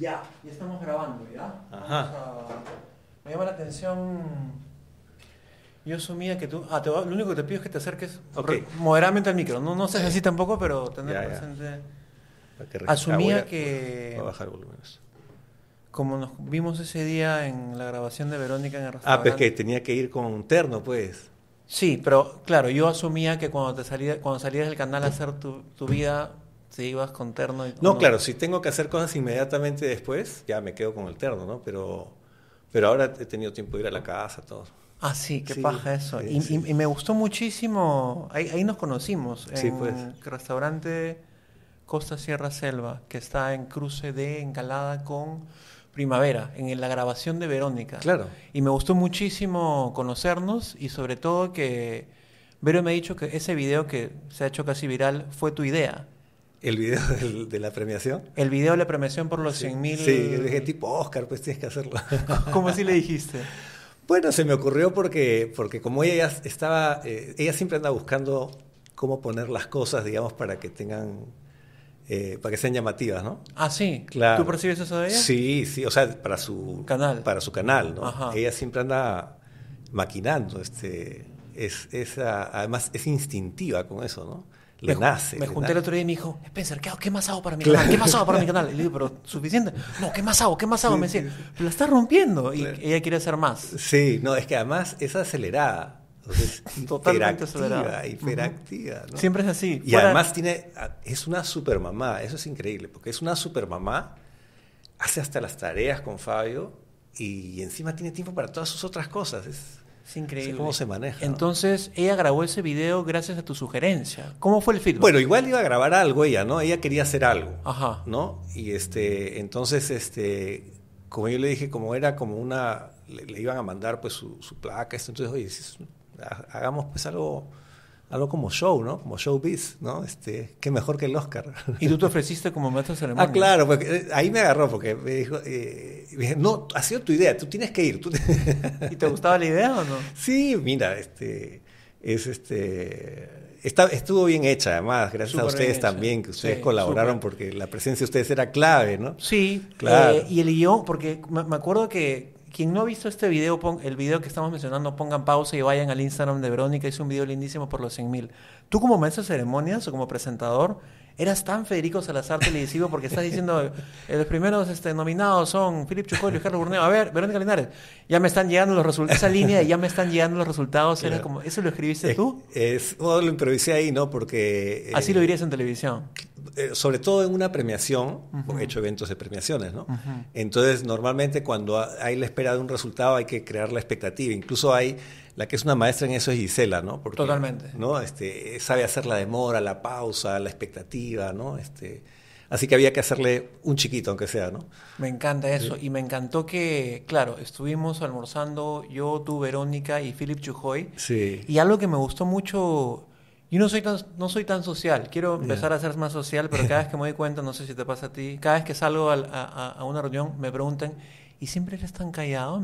Ya, ya estamos grabando, ¿ya? Ajá. Me llama la atención. Yo asumía que tú. Ah, lo único que te pido es que te acerques moderadamente al micro. No, no sé si tampoco, pero tener presente. asumía que. bajar Como nos vimos ese día en la grabación de Verónica en el Ah, pues que tenía que ir con un terno, pues. Sí, pero claro, yo asumía que cuando te salía, cuando salías del canal a hacer tu, tu vida ibas con terno? no, claro, si tengo que hacer cosas inmediatamente después, ya me quedo con el terno, ¿no? Pero, pero ahora he tenido tiempo de ir a la casa, todo. Ah, sí, qué paja eso. y, me gustó muchísimo, ahí, nos conocimos, en pues. el restaurante Costa Sierra Selva, que está en cruce de Encalada con Primavera, en la grabación de Verónica. Claro. Y me gustó muchísimo conocernos y sobre todo que Vero me ha dicho que ese video que se ha hecho casi viral fue tu idea. ¿El video de la premiación? El video de la premiación por los sí, mil... Sí, dije tipo Oscar, pues tienes que hacerlo. ¿Cómo así le dijiste? Bueno, se me ocurrió porque, porque como ella estaba, eh, ella siempre anda buscando cómo poner las cosas, digamos, para que tengan, eh, para que sean llamativas, ¿no? Ah, sí. Claro. ¿Tú percibes eso de ella? Sí, sí, o sea, para su canal, para su canal, ¿no? Ella siempre anda maquinando, este, es, es además es instintiva con eso, ¿no? le me, nace. Me junté el otro día y me dijo, Spencer, ¿qué, más hago para mi canal? ¿Qué más hago para mi canal? le digo, pero suficiente. No, ¿qué más hago? ¿Qué más hago? me decía, pero la está rompiendo y ella quiere hacer más. Sí, no, es que además es acelerada. Entonces, Totalmente acelerada. Hiperactiva. ¿no? Siempre es así. Y además tiene, ah, es una supermamá, eso es increíble, porque es una supermamá, hace hasta las tareas con Fabio y encima tiene tiempo para todas sus otras cosas. Es, es increíble. ¿Cómo se maneja? Entonces, ella grabó ese video gracias a tu sugerencia. ¿Cómo fue el feedback? Bueno, igual iba a grabar algo ella, ¿no? Ella quería hacer algo. Ajá. ¿No? Y este, entonces, este, como yo le dije, como era como una, le, iban a mandar pues su, placa, entonces, oye, hagamos pues algo algo como show, ¿no? Como showbiz, ¿no? Este, qué mejor que el Oscar. ¿Y tú te ofreciste como maestro ceremonial. Ah, claro, porque eh, ahí me agarró, porque me dijo, eh, no, ha sido tu idea, tú tienes que ir. Tú ¿Y te gustaba la idea o no? Sí, mira, este, es este... Está, estuvo bien hecha, además, gracias a ustedes también, que ustedes colaboraron porque la presencia de ustedes era clave, ¿no? Sí, claro. Eh, y el guión, porque me acuerdo que quien no ha visto este video, el video que estamos mencionando, pongan pausa y vayan al Instagram de Verónica. Hizo un video lindísimo por los 100.000. Tú como maestro de ceremonias o como presentador, eras tan Federico Salazar televisivo porque estás diciendo eh, los primeros este, nominados son Philip Chucolio y Carlos Burneo. A ver, Verónica Linares, ya me están llegando los resultados, esa línea de ya me están llegando los resultados, era como, ¿eso lo escribiste tú? lo improvisé ahí, ¿no? Porque... Así lo eh, dirías en televisión. Eh, sobre todo en una premiación, he hecho eventos de premiaciones, ¿no? Entonces, normalmente cuando hay la espera de un resultado hay que crear la expectativa. Incluso hay, la que es una maestra en eso es Gisela, ¿no? Totalmente. ¿no? Este, sabe hacer la demora, la pausa, la expectativa, ¿no? Este, así que había que hacerle un chiquito, aunque sea, ¿no? Me encanta eso. Y me encantó que, claro, estuvimos almorzando yo, tú, Verónica y Philip Chujoy. Sí. Y algo que me gustó mucho yo no soy tan, no soy tan social, quiero empezar a ser más social, pero cada vez que me doy cuenta, no sé si te pasa a ti, cada vez que salgo a, una reunión me preguntan, ¿y siempre eres tan callado?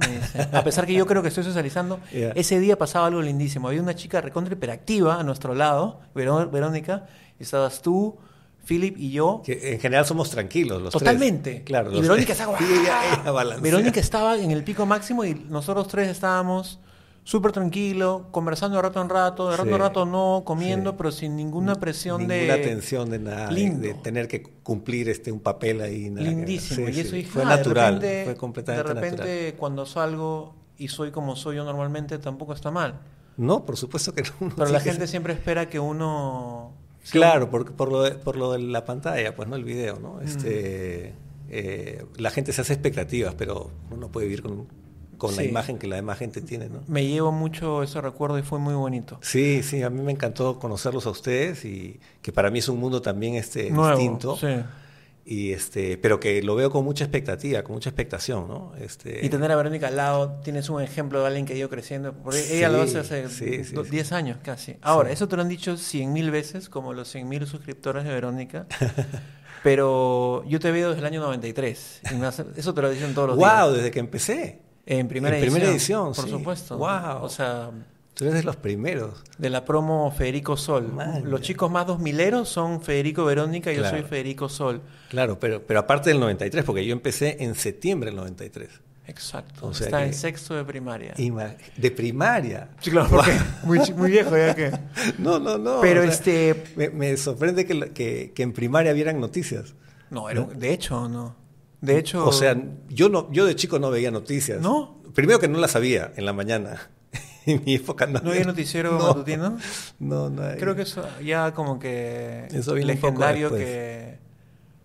A pesar que yo creo que estoy socializando, ese día pasaba algo lindísimo. Había una chica recontra hiperactiva a nuestro lado, Verónica, estabas tú, Philip y yo. Que en general somos tranquilos los Totalmente. Tres. Claro. Y Verónica, estaba, Verónica estaba en el pico máximo y nosotros tres estábamos súper tranquilo, conversando de rato en rato, de rato en rato no, comiendo, pero sin ninguna presión de... Ninguna tensión de nada, de tener que cumplir este un papel ahí. Lindísimo, y eso fue ah, natural, de repente, fue completamente De repente cuando salgo y soy como soy yo normalmente, tampoco está mal. No, por supuesto que no. Pero la gente siempre espera que uno... Claro, por, por, lo de, por lo de la pantalla, pues no el video, ¿no? Este, eh, la gente se hace expectativas, pero uno puede vivir con con la imagen que la demás gente tiene. ¿no? Me llevo mucho ese recuerdo y fue muy bonito. Sí, sí, a mí me encantó conocerlos a ustedes y que para mí es un mundo también este, distinto. Y este, pero que lo veo con mucha expectativa, con mucha expectación, este y tener a Verónica al lado, tienes un ejemplo de alguien que ha ido creciendo, porque ella lo hace hace 10 años casi. Ahora, eso te lo han dicho 100.000 veces, como los 100.000 suscriptores de Verónica. Pero yo te veo desde el año 93. Y eso te lo dicen todos los días. ¡Wow! Desde que empecé. En primera, edición, primera Por supuesto. Wow. O sea, Tú eres de los primeros. De la promo Federico Sol. los chicos más dos mileros son Federico Verónica y yo soy Federico Sol. Claro, pero, pero aparte del 93, porque yo empecé en septiembre del 93. Exacto. O sea está en sexto de primaria. De primaria. muy, viejo ya que. no, no, no. Pero este. Me, sorprende que, en primaria vieran noticias. ¿no? de hecho, no. De mm, hecho. O sea, yo no, yo de chico no veía noticias. ¿No? Primero que no las sabía en la mañana. en mi época no. ¿No había noticiero no, matutino? No, no hay. Creo que eso ya como que eso legendario que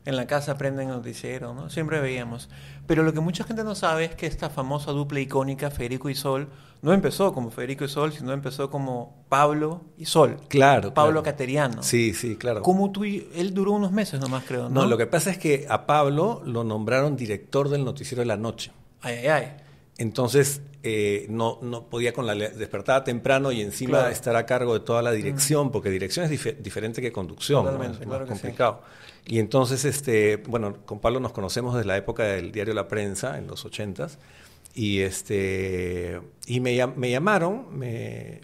en la casa prenden noticiero, ¿no? Siempre veíamos. Pero lo que mucha gente no sabe es que esta famosa dupla icónica, Federico y Sol, no empezó como Federico y Sol, sino empezó como Pablo y Sol. Claro. Pablo Cateriano. Sí, sí, claro. Como tú y él duró unos meses nomás, creo. ¿no? no, lo que pasa es que a Pablo lo nombraron director del Noticiero de la Noche. Ay, ay, ay. Entonces, eh, no, no, podía con la despertada temprano y encima estar a cargo de toda la mm. dirección, porque dirección es diferente que conducción, complicado. Y entonces, este, bueno, con Pablo nos conocemos desde la época del diario La Prensa, en los ochentas, y, este, y me, llamaron, me,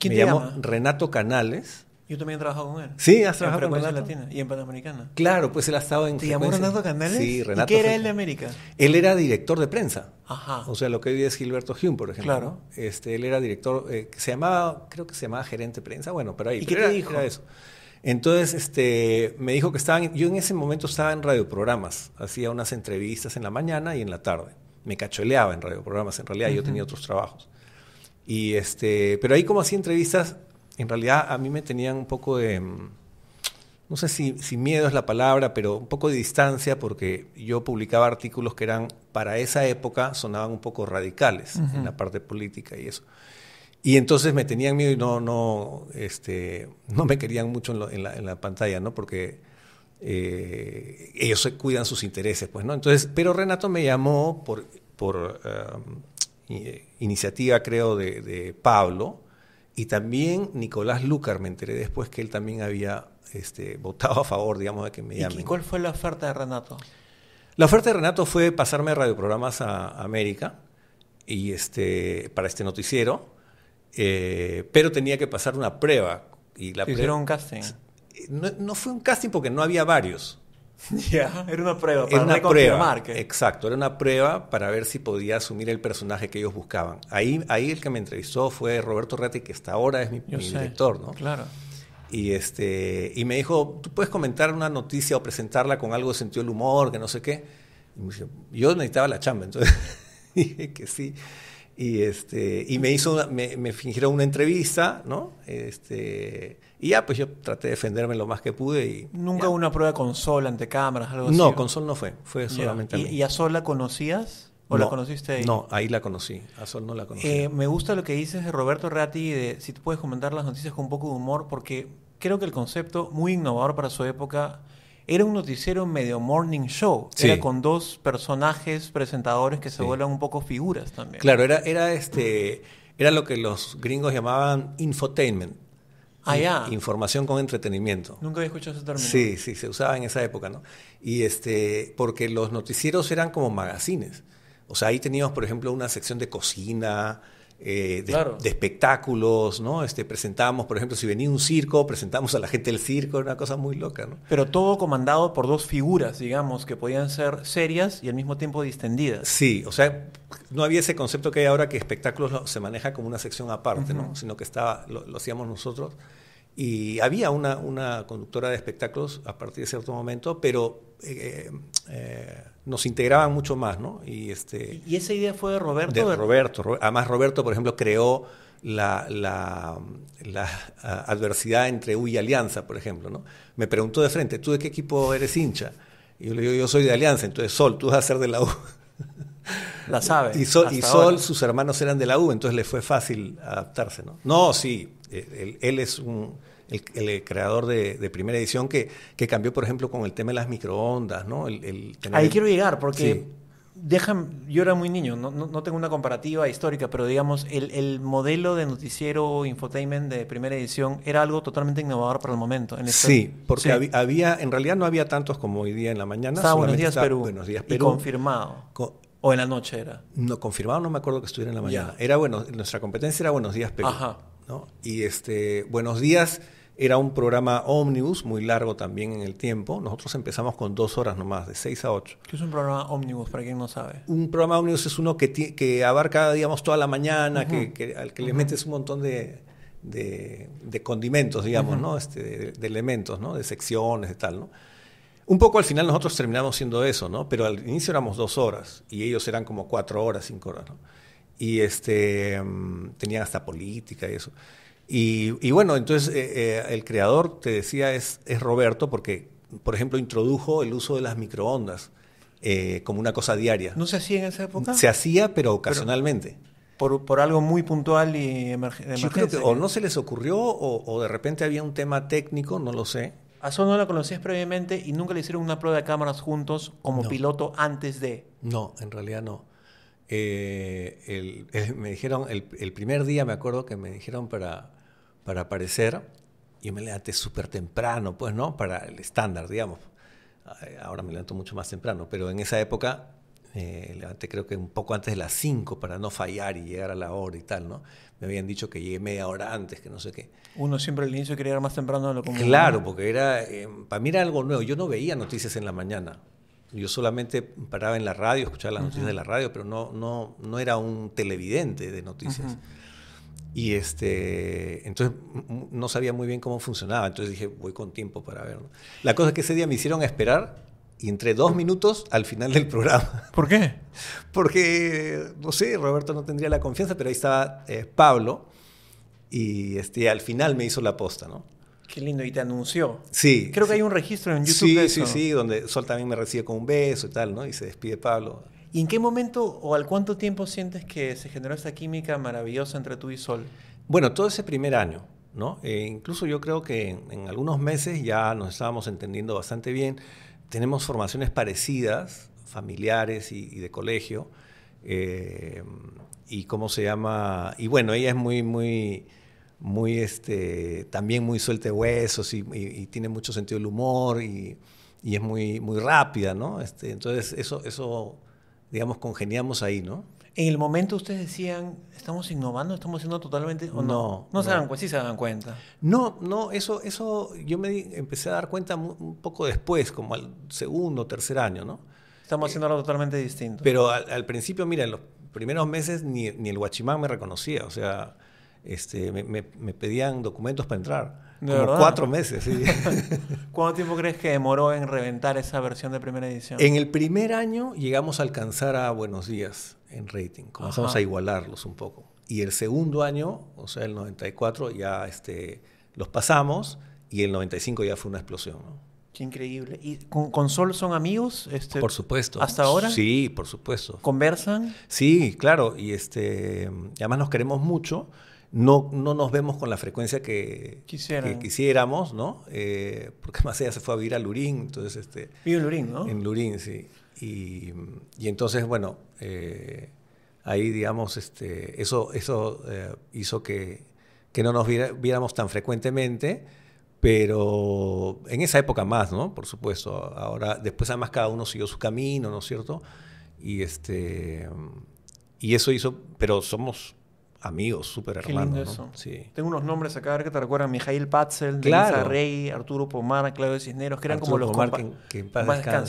llamó Renato Canales, yo también he trabajado con él. Sí, has trabajado en con Latina y en Panamericana. Claro, pues él ha estado en. ¿Te llamó Renato Canales? Sí, Renato. ¿Y qué era él de América? Él era director de prensa. Ajá. O sea, lo que hoy es Gilberto Hume, por ejemplo. Claro. Este, él era director, eh, se llamaba, creo que se llamaba gerente de prensa, bueno, pero ahí. ¿Y qué te dijo? eso. Entonces, este, me dijo que estaban, yo en ese momento estaba en radioprogramas, hacía unas entrevistas en la mañana y en la tarde. Me cacholeaba en radioprogramas, en realidad yo tenía otros trabajos. Y este, pero ahí como hacía entrevistas, en realidad a mí me tenían un poco de, mm, no sé si, miedo es la palabra, pero un poco de distancia porque yo publicaba artículos que eran, para esa época, sonaban un poco radicales en la parte política y eso. Y entonces me tenían miedo y no, no, este, no me querían mucho en, la, pantalla, ¿no? Porque eh, ellos cuidan sus intereses, pues, ¿no? Entonces, pero Renato me llamó por, por um, iniciativa, creo, de, de Pablo, y también Nicolás Lucar, me enteré después que él también había este, votado a favor, digamos, de que me llamen. ¿Y cuál fue la oferta de Renato? La oferta de Renato fue pasarme radioprogramas a América y este, para este noticiero, eh, pero tenía que pasar una prueba. Y la un casting? Eh, no, no, fue un casting porque no había varios. Ya, era una prueba para una Exacto, era una prueba para ver si podía asumir el personaje que ellos buscaban. Ahí, el que me entrevistó fue Roberto Retti que hasta ahora es mi, director, ¿no? Claro. Y, este, y me dijo, tú puedes comentar una noticia o presentarla con algo de sentido del humor, que no sé qué. yo necesitaba la chamba, entonces dije que sí. Y, este, y me, hizo me, fingieron una entrevista, ¿no? Este, y ya, pues yo traté de defenderme lo más que pude y... ¿Nunca hubo una prueba con Sol ante cámaras, algo así? No, con Sol no fue, fue solamente ¿Y, a ¿Y a Sol la conocías? ¿O la conociste ahí? No, ahí la conocí, a Sol no la conocí. Eh, me gusta lo que dices de Roberto Ratti, de si tú puedes comentar las noticias con un poco de humor, porque creo que el concepto, muy innovador para su época, era un noticiero medio morning show. Era con dos personajes presentadores que se vuelven un poco figuras también. Claro, era, era este. Era lo que los gringos llamaban infotainment. Ah, Información con entretenimiento. Nunca había escuchado ese término. Sí, sí, se usaba en esa época, ¿no? Y este, porque los noticieros eran como magazines. O sea, ahí teníamos, por ejemplo, una sección de cocina, eh, de, espectáculos, ¿no? Este, presentábamos, por ejemplo, si venía un circo, presentamos a la gente el circo, Era una cosa muy loca, ¿no? Pero todo comandado por dos figuras, digamos, que podían ser serias y al mismo tiempo distendidas. Sí, o sea, no había ese concepto que hay ahora que espectáculos se maneja como una sección aparte, ¿no? Sino que estaba, lo, hacíamos nosotros. Y había una, una conductora de espectáculos a partir de cierto momento, pero eh, eh, nos integraban mucho más, ¿no? Y, este, ¿Y esa idea fue de Roberto? De Roberto. Además, Roberto, por ejemplo, creó la, la, adversidad entre U y Alianza, por ejemplo, ¿no? Me preguntó de frente, ¿tú de qué equipo eres hincha? Y yo le digo, yo soy de Alianza, entonces Sol, tú vas a ser de la U. La sabe. Y Sol, sus hermanos eran de la U, entonces le fue fácil adaptarse, ¿no? No, sí, e, él es un el, creador de, primera edición, que, cambió, por ejemplo, con el tema de las microondas, ¿no? Ahí quiero llegar, porque dejan, yo era muy niño, no, no, tengo una comparativa histórica, pero digamos, el, modelo de noticiero infotainment de primera edición era algo totalmente innovador para el momento. sí, porque Había, en realidad no había tantos como hoy día en la mañana. Estaba Buenos Días Perú. Y confirmado. ¿O en la noche era? No, confirmado no me acuerdo que estuviera en la mañana. Era bueno, nuestra competencia era Buenos días Perú. Ajá. Y este, Buenos días era un programa ómnibus, muy largo también en el tiempo. Nosotros empezamos con dos horas nomás, de seis a ocho. ¿Qué es un programa ómnibus, para quien no sabe? Un programa ómnibus es uno que, que abarca, digamos, toda la mañana, que, al que le metes un montón de, de, condimentos, digamos, ¿no? Este, de, elementos, ¿no? De secciones, de tal, ¿no? Un poco al final nosotros terminamos siendo eso, ¿no? Pero al inicio éramos dos horas y ellos eran como cuatro horas, cinco horas, Y este, mm, tenían hasta política y eso. Y, bueno, entonces eh, eh, el creador, te decía, es, Roberto porque, por ejemplo, introdujo el uso de las microondas eh, como una cosa diaria. ¿No se hacía en esa época? Se hacía, pero ocasionalmente. Por, algo muy puntual y emergente. o no se les ocurrió o, de repente había un tema técnico, no lo sé. A eso no la conocías previamente y nunca le hicieron una prueba de cámaras juntos como piloto antes de. No, en realidad no. me dijeron, el, primer día me acuerdo que me dijeron para, para aparecer. Yo me levanté súper temprano, pues, ¿no? Para el estándar, digamos. Ahora me levanto mucho más temprano, pero en esa época eh, levanté creo que un poco antes de las 5 para no fallar y llegar a la hora y tal, ¿no? Me habían dicho que llegué media hora antes, que no sé qué. Uno siempre al inicio quería llegar más temprano de lo común. Claro, porque era, eh, para mí era algo nuevo. Yo no veía noticias en la mañana. Yo solamente paraba en la radio, escuchaba las noticias de la radio, pero no, no, no era un televidente de noticias. Y este, entonces no sabía muy bien cómo funcionaba, entonces dije, voy con tiempo para verlo. La cosa es que ese día me hicieron esperar y entre dos minutos al final del programa. ¿Por qué? Porque, no sé, Roberto no tendría la confianza, pero ahí estaba eh, Pablo y este, al final me hizo la posta, ¿no? Qué lindo, y te anunció. Sí. Creo que hay un registro en YouTube. Sí, sí, sí, donde Sol también me recibe con un beso y tal, ¿no? Y se despide Pablo. ¿Y en qué momento o al cuánto tiempo sientes que se generó esa química maravillosa entre tú y Sol? Bueno, todo ese primer año, ¿no? Eh, incluso yo creo que en, algunos meses ya nos estábamos entendiendo bastante bien. Tenemos formaciones parecidas, familiares y, de colegio. Eh, y cómo se llama. Y bueno, ella es muy, muy, muy, este, también muy suelte huesos y, tiene mucho sentido del humor y, es muy, muy rápida, ¿no? Este, entonces, eso, eso digamos, congeniamos ahí, ¿no? En el momento ustedes decían, estamos innovando, estamos haciendo totalmente... ¿o no, no, se dan cuenta, sí se dan cuenta. No, no, eso, eso yo me empecé a dar cuenta un poco después, como al segundo, tercer año, ¿no? Estamos haciendo algo totalmente distinto. Pero al, principio, mira, en los primeros meses ni, ni el guachimán me reconocía, o sea, este, me, me pedían documentos para entrar como cuatro meses, sí. ¿Cuánto tiempo crees que demoró en reventar esa versión de primera edición? En el primer año llegamos a alcanzar a Buenos Días en rating, comenzamos a igualarlos un poco. Y el segundo año, o sea, el 94, ya este, los pasamos y el 95 ya fue una explosión. Qué increíble. ¿Y con, Sol son amigos? Este, por supuesto. ¿Hasta ahora? Sí, por supuesto. ¿Conversan? Sí, claro. Y este, además nos queremos mucho no, no nos vemos con la frecuencia que, quisiéramos, ¿no? Eh, porque más allá se fue a vivir a Lurín, entonces... Este, en Lurín, ¿no? En Lurín, sí. Y, y entonces, bueno, eh, ahí, digamos, este, eso, eso eh, hizo que, no nos viéramos tan frecuentemente, pero en esa época más, ¿no? Por supuesto. Ahora, después además cada uno siguió su camino, ¿no es cierto? Y este... Y eso hizo, pero somos amigos, súper hermanos. eso. Sí. Tengo unos nombres acá, a ver que te recuerdan. Mijail Patzel, claro. Rey, Arturo Pomar, Claudio Cisneros, que eran como los que,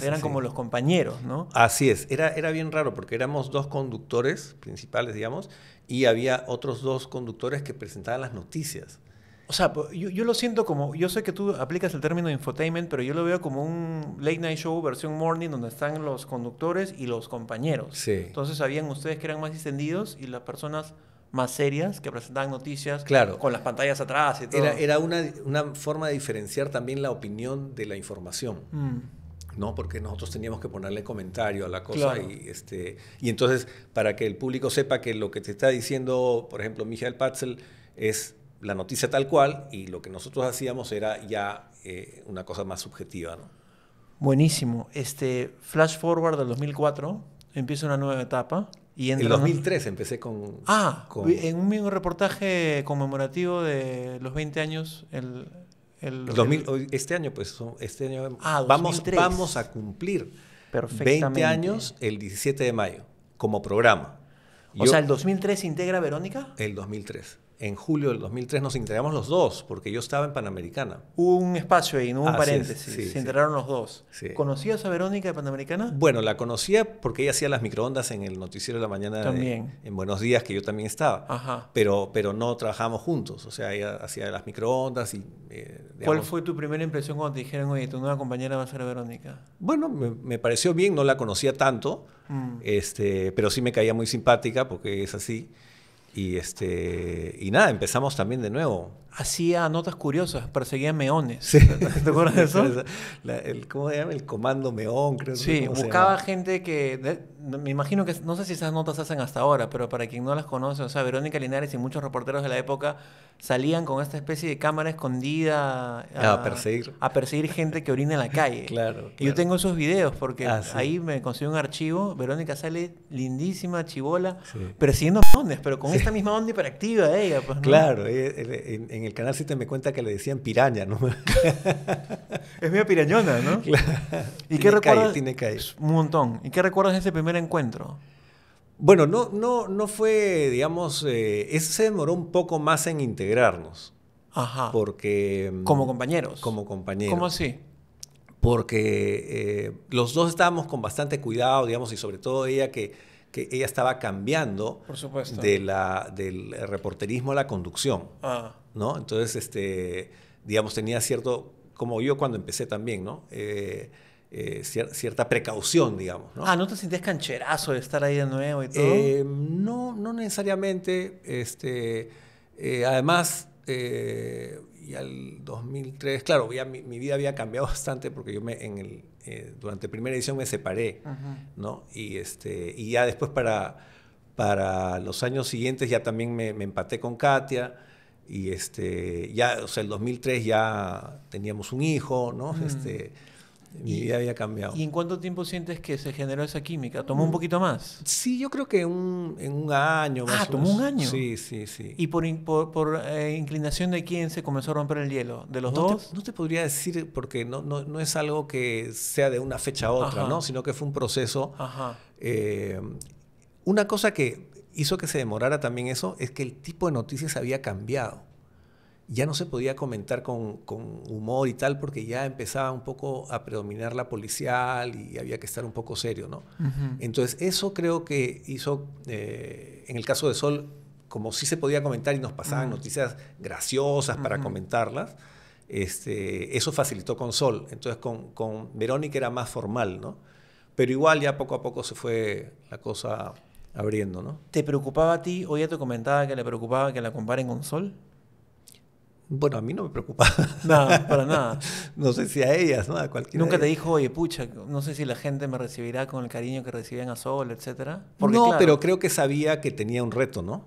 eran como los compañeros, ¿no? Así es. Era, era bien raro porque éramos dos conductores principales, digamos, y había otros dos conductores que presentaban las noticias. O sea, yo, yo, lo siento como, yo sé que tú aplicas el término infotainment, pero yo lo veo como un late night show versión morning donde están los conductores y los compañeros. Sí. Entonces sabían ustedes que eran más extendidos y las personas más serias que presentaban noticias con las pantallas atrás Era, una, una, forma de diferenciar también la opinión de la información. Mm. ¿no? Porque nosotros teníamos que ponerle comentario a la cosa y, este, y entonces para que el público sepa que lo que te está diciendo, por ejemplo, Michael Patzel es la noticia tal cual y lo que nosotros hacíamos era ya eh, una cosa más subjetiva, Buenísimo. Este, flash forward del 2004, empieza una nueva etapa en el 2003 empecé con... Ah, en un mismo reportaje conmemorativo de los 20 años, este año, pues, este ah, vamos, vamos a cumplir 20 años el 17 de mayo como programa. o sea, ¿el 2003 integra Verónica? El 2003 en julio del 2003 nos integramos los dos, porque yo estaba en Panamericana. Hubo un espacio ahí, no un paréntesis, se integraron los dos. ¿Conocías a Verónica de Panamericana? Bueno, la conocía porque ella hacía las microondas en el noticiero de la mañana también. De, en Buenos Días, que yo también estaba, Pero, pero no trabajamos juntos, o sea, ella hacía las microondas y... Eh, ¿Cuál fue tu primera impresión cuando te dijeron, oye, tu nueva compañera va a ser Verónica? Bueno, me, pareció bien, no la conocía tanto, mm. este, pero sí me caía muy simpática porque es así. Y, este, y nada, empezamos también de nuevo. Hacía notas curiosas, perseguía meones. ¿Te acuerdas de eso? el, ¿Cómo se llama? El comando meón, creo. Sí, buscaba gente que... me imagino que... No sé si esas notas hacen hasta ahora, pero para quien no las conoce, o sea, Verónica Linares y muchos reporteros de la época salían con esta especie de cámara escondida... A, perseguir. A perseguir gente que orina en la calle. claro, Yo tengo esos videos porque ah, ahí me conseguí un archivo. Verónica sale lindísima, chivola, persiguiendo meones, pero con esta misma onda hiperactiva ella. Pues, Claro, en, el canal te me cuenta que le decían piraña, ¿no? es medio pirañona, ¿no? ¿Y tiene qué recuerdas? tiene Un montón. ¿Y qué recuerdas de ese primer encuentro? Bueno, no, no, no fue, digamos, eh, ese se demoró un poco más en integrarnos. Ajá. Porque... Mm, como compañeros. Como compañeros. ¿Cómo así? Porque eh, los dos estábamos con bastante cuidado, digamos, y sobre todo ella que que ella estaba cambiando De la, del reporterismo a la conducción. Ah. ¿no? Entonces, este, digamos, tenía cierto, como yo cuando empecé también, ¿no? Eh, eh, cierta precaución, digamos. ¿no? Ah, ¿no te sentías cancherazo de estar ahí de nuevo y todo? Eh, no, no necesariamente. Este, además, eh, y al 2003, claro, mi, vida había cambiado bastante porque yo me, en el, eh, durante la primera edición me separé, ¿no? Y, este, y ya después para, para los años siguientes ya también me, empaté con Katia y este, ya, o sea, el 2003 ya teníamos un hijo, ¿no? Este, mi vida había cambiado. ¿Y en cuánto tiempo sientes que se generó esa química? ¿Tomó un poquito más? Sí, yo creo que en un año ah, más. Ah, tomó un año. Sí, sí, sí. ¿Y por, eh, inclinación de quién se comenzó a romper el hielo? ¿De los dos? no te podría decir porque no, es algo que sea de una fecha a otra, ¿no? Sino que fue un proceso. Ajá. Eh, una cosa que hizo que se demorara también eso es que el tipo de noticias había cambiado ya no se podía comentar con, con, humor y tal, porque ya empezaba un poco a predominar la policial y había que estar un poco serio, ¿no? Entonces, eso creo que hizo, eh, en el caso de Sol, como sí se podía comentar y nos pasaban noticias graciosas para comentarlas, este, eso facilitó con Sol. Entonces, con, Verónica era más formal, ¿no? Pero igual ya poco a poco se fue la cosa abriendo, ¿no? ¿Te preocupaba a ti, o ya te comentaba que le preocupaba que la comparen con Sol? Bueno, a mí no me preocupa. Nada, para nada. no sé si a ellas, ¿no? A cualquiera. ¿Nunca te dijo, oye, pucha, no sé si la gente me recibirá con el cariño que recibían a Sol, etcétera? no, pero creo que sabía que tenía un reto, ¿no?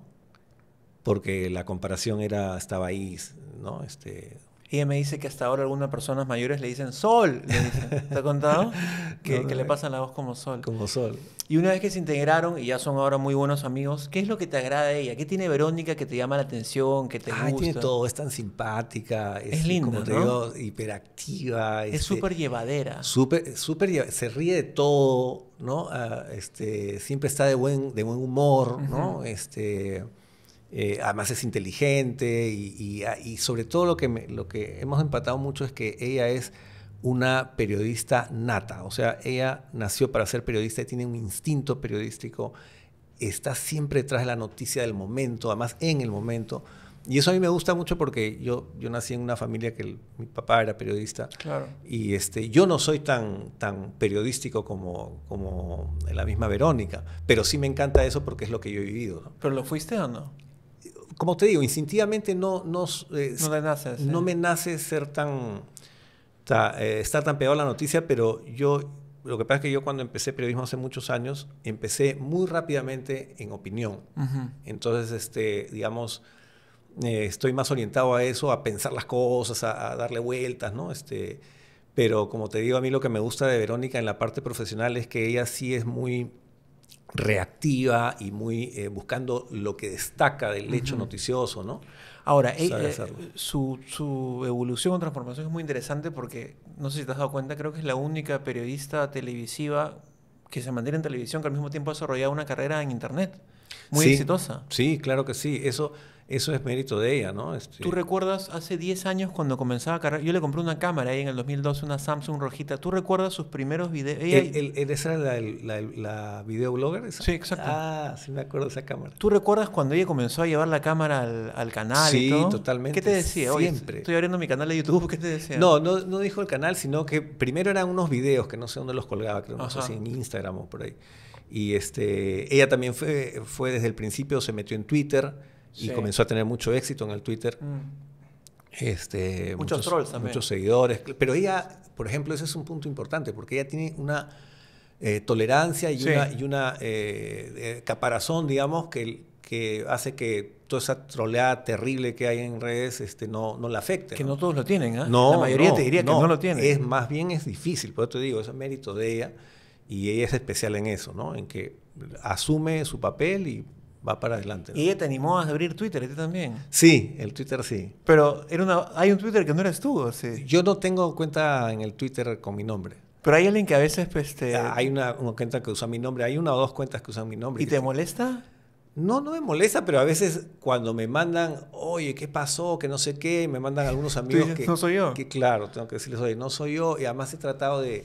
Porque la comparación era, estaba ahí, ¿no? Este, ella me dice que hasta ahora algunas personas mayores le dicen sol. Le ¿Te ha contado? que, le pasan la voz como sol. Como sol. Y una vez que se integraron y ya son ahora muy buenos amigos, ¿qué es lo que te agrada de ella? ¿Qué tiene Verónica que te llama la atención, que te Ay, gusta? tiene todo. Es tan simpática. Es, es como te ¿no? hiperactiva. Es súper este, llevadera. Súper, súper Se ríe de todo, ¿no? Ah, este, siempre está de buen, de buen humor, ¿no? Este... Eh, además es inteligente ah, y, sobre todo lo que, lo que hemos empatado mucho es que ella es una periodista nata, o sea, ella nació para ser periodista y tiene un instinto periodístico, está siempre tras de la noticia del momento, además en el momento. Y eso a mí me gusta mucho porque yo, yo nací en una familia que mi papá era periodista. Claro. Y este, yo no soy tan, tan periodístico como, como la misma Verónica, pero sí me encanta eso porque es lo que yo he vivido. ¿Pero lo fuiste o no? como te digo, instintivamente no, no, eh, no, me nace ser tan, eh, estar tan pegado a la noticia, pero yo, lo que pasa es que yo cuando empecé periodismo hace muchos años, empecé muy rápidamente en opinión. Entonces, este, digamos, eh, estoy más orientado a eso, a pensar las cosas, a, darle vueltas, ¿no? Este, pero como te digo, a mí lo que me gusta de Verónica en la parte profesional es que ella sí es muy reactiva y muy eh, buscando lo que destaca del hecho noticioso, ¿no? Ahora, eh, eh, su, su, evolución o transformación es muy interesante porque, no sé si te has dado cuenta, creo que es la única periodista televisiva que se mantiene en televisión que al mismo tiempo ha desarrollado una carrera en Internet muy exitosa. Sí, claro que sí. Eso eso es mérito de ella, ¿no? Este, ¿Tú recuerdas hace 10 años cuando comenzaba a cargar? Yo le compré una cámara ahí en el 2012, una Samsung rojita. ¿Tú recuerdas sus primeros videos? ¿Esa era la, la, videoblogger? Sí, exacto. Ah, sí me acuerdo de esa cámara. ¿Tú recuerdas cuando ella comenzó a llevar la cámara al, canal sí, y totalmente. ¿Qué te decía? Oye, estoy abriendo mi canal de YouTube, ¿qué te decía? No, no, no dijo el canal, sino que primero eran unos videos que no sé dónde los colgaba, creo, no sé si en Instagram o por ahí. Y este, ella también fue, fue desde el principio, se metió en Twitter y comenzó a tener mucho éxito en el Twitter. Mm. Este, muchos, trolls también. Muchos seguidores. Pero ella, por ejemplo, ese es un punto importante, porque ella tiene una eh, tolerancia y una, eh, eh, caparazón, digamos, que, que hace que toda esa troleada terrible que hay en redes este, no, no la afecte. Que no, todos lo tienen, ¿eh? No, la mayoría te diría que no, lo tienen. Es, más bien es difícil, por eso te digo, es mérito de ella. Y ella es especial en eso, ¿no? En que asume su papel y va para adelante. Y ella te animó a abrir Twitter, ¿y tú también? Sí, el Twitter sí. Pero era una, hay un Twitter que no eres tú. O Yo no tengo cuenta en el Twitter con mi nombre. Pero hay alguien que a veces... este... Hay una, cuenta que usa mi nombre, hay una o dos cuentas que usan mi nombre. ¿Y te molesta? No, no me molesta, pero a veces cuando me mandan, oye, ¿qué pasó? Que no sé qué, me mandan algunos amigos que... No soy yo. Que claro, tengo que decirles, oye, no soy yo, y además he tratado de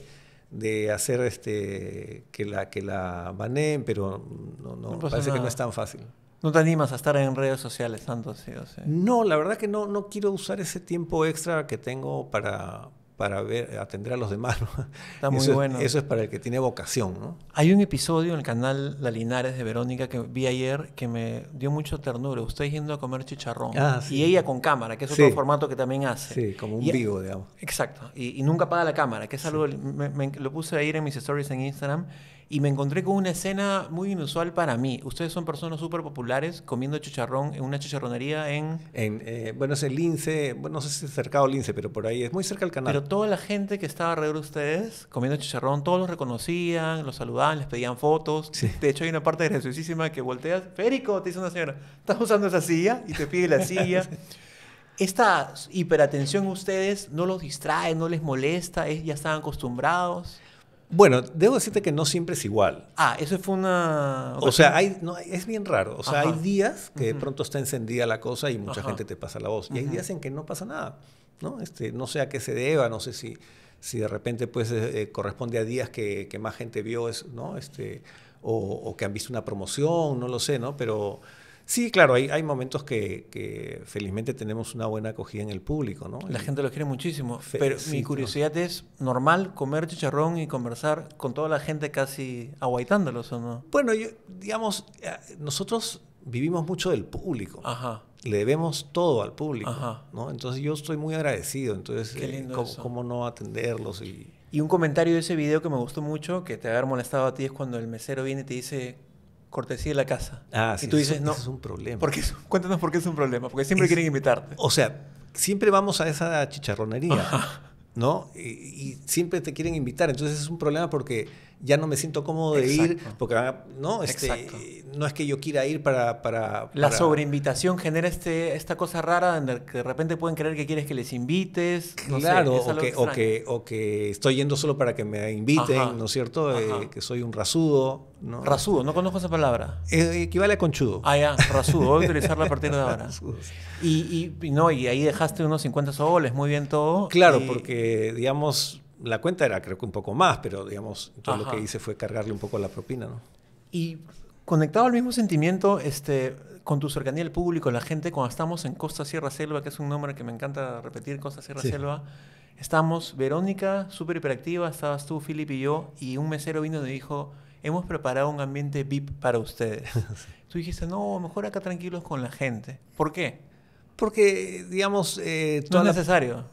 de hacer este, que, la, que la baneen, pero no, parece que no es tan fácil. ¿No te animas a estar en redes sociales tanto? así? o No, la verdad que no, no quiero usar ese tiempo extra que tengo para, para ver, atender a los demás. Está eso muy es, bueno. eso es para el que tiene vocación, ¿no? Hay un episodio en el canal La Linares de Verónica que vi ayer que me dio mucho ternura. Usted yendo a comer chicharrón. Ah, y ella con cámara, que es otro formato que también hace. Sí, como un vivo, digamos. Exacto. Y, nunca paga la cámara, que es algo, lo puse a ir en mis stories en Instagram y me encontré con una escena muy inusual para mí. Ustedes son personas súper populares comiendo chicharrón en una chicharronería en... Eh, bueno, es el lince, no sé si es cercado lince, pero por ahí es muy cerca del canal. Pero toda la gente que estaba alrededor de ustedes comiendo chicharrón, todos los reconocían, los saludaban, les pedían fotos. De hecho, hay una parte graciosísima que volteas, Férico, te dice una señora, estás usando esa silla y te pide la silla. esta hiperatención ustedes no los distrae, no les molesta, ya están acostumbrados. Bueno, debo decirte que no siempre es igual. Ah, eso fue una... O sea, hay, no, es bien raro. O sea, hay días que de pronto está encendida la cosa y mucha gente te pasa la voz. Y hay días en que no pasa nada. ¿no? Este, no sé a qué se deba, no sé si, si de repente pues, eh, eh, corresponde a días que, que, más gente vio, es, ¿no? este, o, o que han visto una promoción, no lo sé, ¿no? Pero... Sí, claro, hay, momentos que, felizmente tenemos una buena acogida en el público, ¿no? La gente lo quiere muchísimo. Pero mi curiosidad es, ¿normal comer chicharrón y conversar con toda la gente casi aguaitándolos o no? Bueno, yo, digamos, eh, nosotros vivimos mucho del público. Ajá. Le debemos todo al público, ¿no? Entonces yo estoy muy agradecido, entonces Qué eh, lindo ¿cómo, no atenderlos y... un comentario de ese video que me gustó mucho, que te haber molestado a ti, es cuando el mesero viene y te dice, cortesía de la casa. Ah, sí, y tú dices, no. es un problema. cuéntanos por qué es un problema, porque siempre quieren invitarte. O sea, siempre vamos a esa chicharronería, ¿no? y, siempre te quieren invitar, entonces es un problema porque ya no me siento cómodo de ir, porque ah, no, este, no es que yo quiera ir para... La sobreinvitación genera este, esta cosa rara en que de repente pueden creer que quieres que les invites. Claro, o, que, o, que, o, que, estoy yendo solo para que me inviten, ¿no es cierto? Eh, que soy un rasudo. ¿no? Rasudo, no conozco esa palabra. equivale a conchudo. Ah, ya, rasudo, voy a utilizarla a partir de ahora. y, y, no, y ahí dejaste unos 50 soles, muy bien todo. Claro, porque digamos la cuenta era creo que un poco más, pero digamos, todo lo que hice fue cargarle un poco la propina, ¿no? Y conectado al mismo sentimiento, este, con tu cercanía al público, la gente, cuando estamos en Costa Sierra Selva, que es un nombre que me encanta repetir, Costa Sierra Selva, estamos, Verónica, súper hiperactiva, estabas tú, Filip y yo, y un mesero vino y me dijo, hemos preparado un ambiente VIP para ustedes. Tú dijiste, no, mejor acá tranquilos con la gente. ¿Por qué? Porque, digamos... Eh, no es necesario.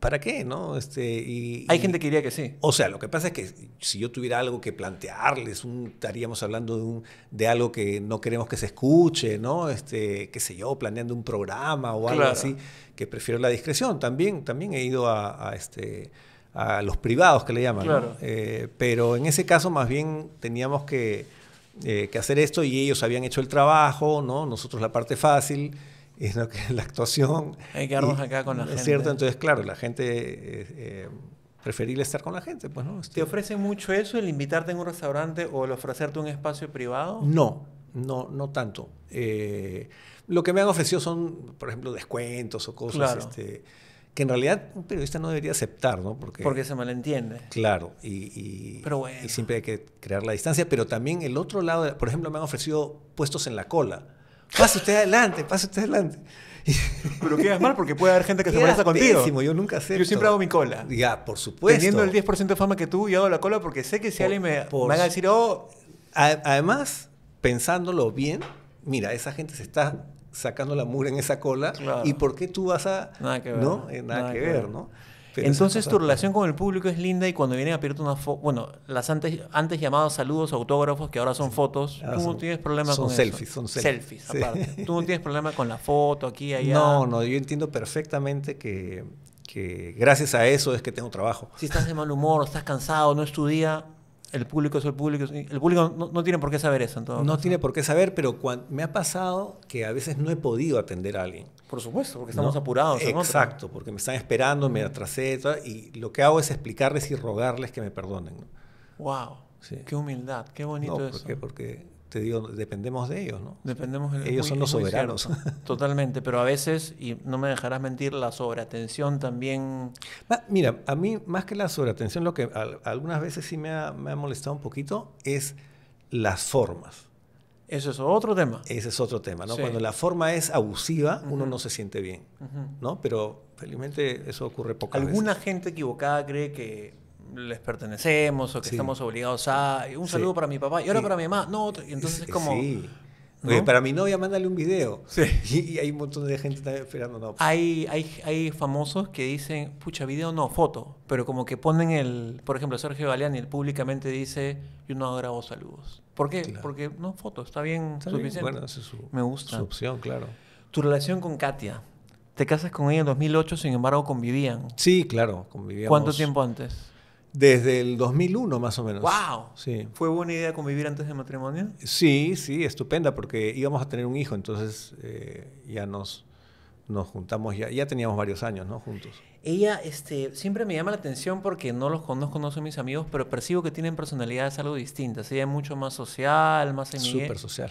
¿Para qué? ¿No? Este, y, Hay gente que diría que sí. O sea, lo que pasa es que si yo tuviera algo que plantearles, estaríamos hablando de, un, de algo que no queremos que se escuche, ¿no? Este, qué sé yo, planeando un programa o algo así, que prefiero la discreción. También, también he ido a, este, a los privados que le llaman. Eh, pero en ese caso más bien teníamos que, eh, que hacer esto y ellos habían hecho el trabajo, ¿no? Nosotros la parte fácil y lo que la actuación. Hay que quedarnos acá con la gente. Es cierto, entonces, claro, la gente. Eh, eh preferible estar con la gente, pues, ¿no? ¿Te ofrece mucho eso, el invitarte en un restaurante o el ofrecerte un espacio privado? No, no, no tanto. Eh, lo que me han ofrecido son, por ejemplo, descuentos o cosas este, que en realidad un periodista no debería aceptar, ¿no? Porque, Porque se malentiende. Claro, y, y siempre hay que crear la distancia, pero también el otro lado, por ejemplo, me han ofrecido puestos en la cola pase usted adelante, pase usted adelante. Pero quedas mal porque puede haber gente que se molesta contigo. yo nunca sé. Yo siempre hago mi cola. Ya, por supuesto. Teniendo el 10% de fama que tú, yo hago la cola porque sé que si alguien me, me a decir, oh. Además, pensándolo bien, mira, esa gente se está sacando la mugre en esa cola. ¿Y por qué tú vas a.? Nada que eh, ver. No, nada, que, ver. ¿no? Entonces tu relación con el público es linda y cuando vienen a pedirte una foto, bueno, las antes, llamadas saludos, autógrafos, que ahora son fotos, tú no tienes problema con selfies, Son selfies, selfies aparte. Tú no tienes problema con la foto aquí, allá. No, no, yo entiendo perfectamente que, que gracias a eso es que tengo trabajo. Si estás de mal humor, estás cansado, no es tu día, el público es el público. El público no, no tiene por qué saber eso. En no tiene por qué saber, pero me ha pasado que a veces no he podido atender a alguien. Por supuesto, porque estamos apurados. Exacto, porque me están esperando, me atrasé y lo que hago es explicarles y rogarles que me perdonen. ¡Wow! ¡Qué humildad! ¡Qué bonito eso! Porque te digo, dependemos de ellos, ¿no? Dependemos de ellos. son los soberanos. totalmente, pero a veces, y no me dejarás mentir, la sobreatención también... Mira, a mí más que la sobreatención, lo que algunas veces sí me ha, molestado un poquito es las formas. ¿Ese es otro tema. Ese es otro tema, ¿no? Cuando la forma es abusiva, uno no se siente bien, ¿no? Pero felizmente eso ocurre poco. Alguna gente equivocada cree que les pertenecemos o que estamos obligados a. Un saludo para mi papá y ahora para mi mamá. No, y entonces es como. para mi novia, mándale un video. Y, hay un montón de gente esperando. No. Hay, hay, hay famosos que dicen, pucha, video no, foto. Pero como que ponen el. Por ejemplo, Sergio Galeani, públicamente dice, yo no grabo saludos. ¿Por qué? Porque no, foto, está bien Me gusta. Su opción, claro. Tu relación con Katia. Te casas con ella en 2008, sin embargo convivían. Sí, claro, convivíamos. ¿Cuánto tiempo antes? Desde el 2001 más o menos. ¡Wow! Sí. ¿Fue buena idea convivir antes del matrimonio? Sí, sí, estupenda, porque íbamos a tener un hijo, entonces eh, ya nos, nos juntamos, ya, ya teníamos varios años, ¿no? Juntos. Ella este, siempre me llama la atención porque no los conozco, no son mis amigos, pero percibo que tienen personalidades algo distintas. Ella es mucho más social, más... Súper social.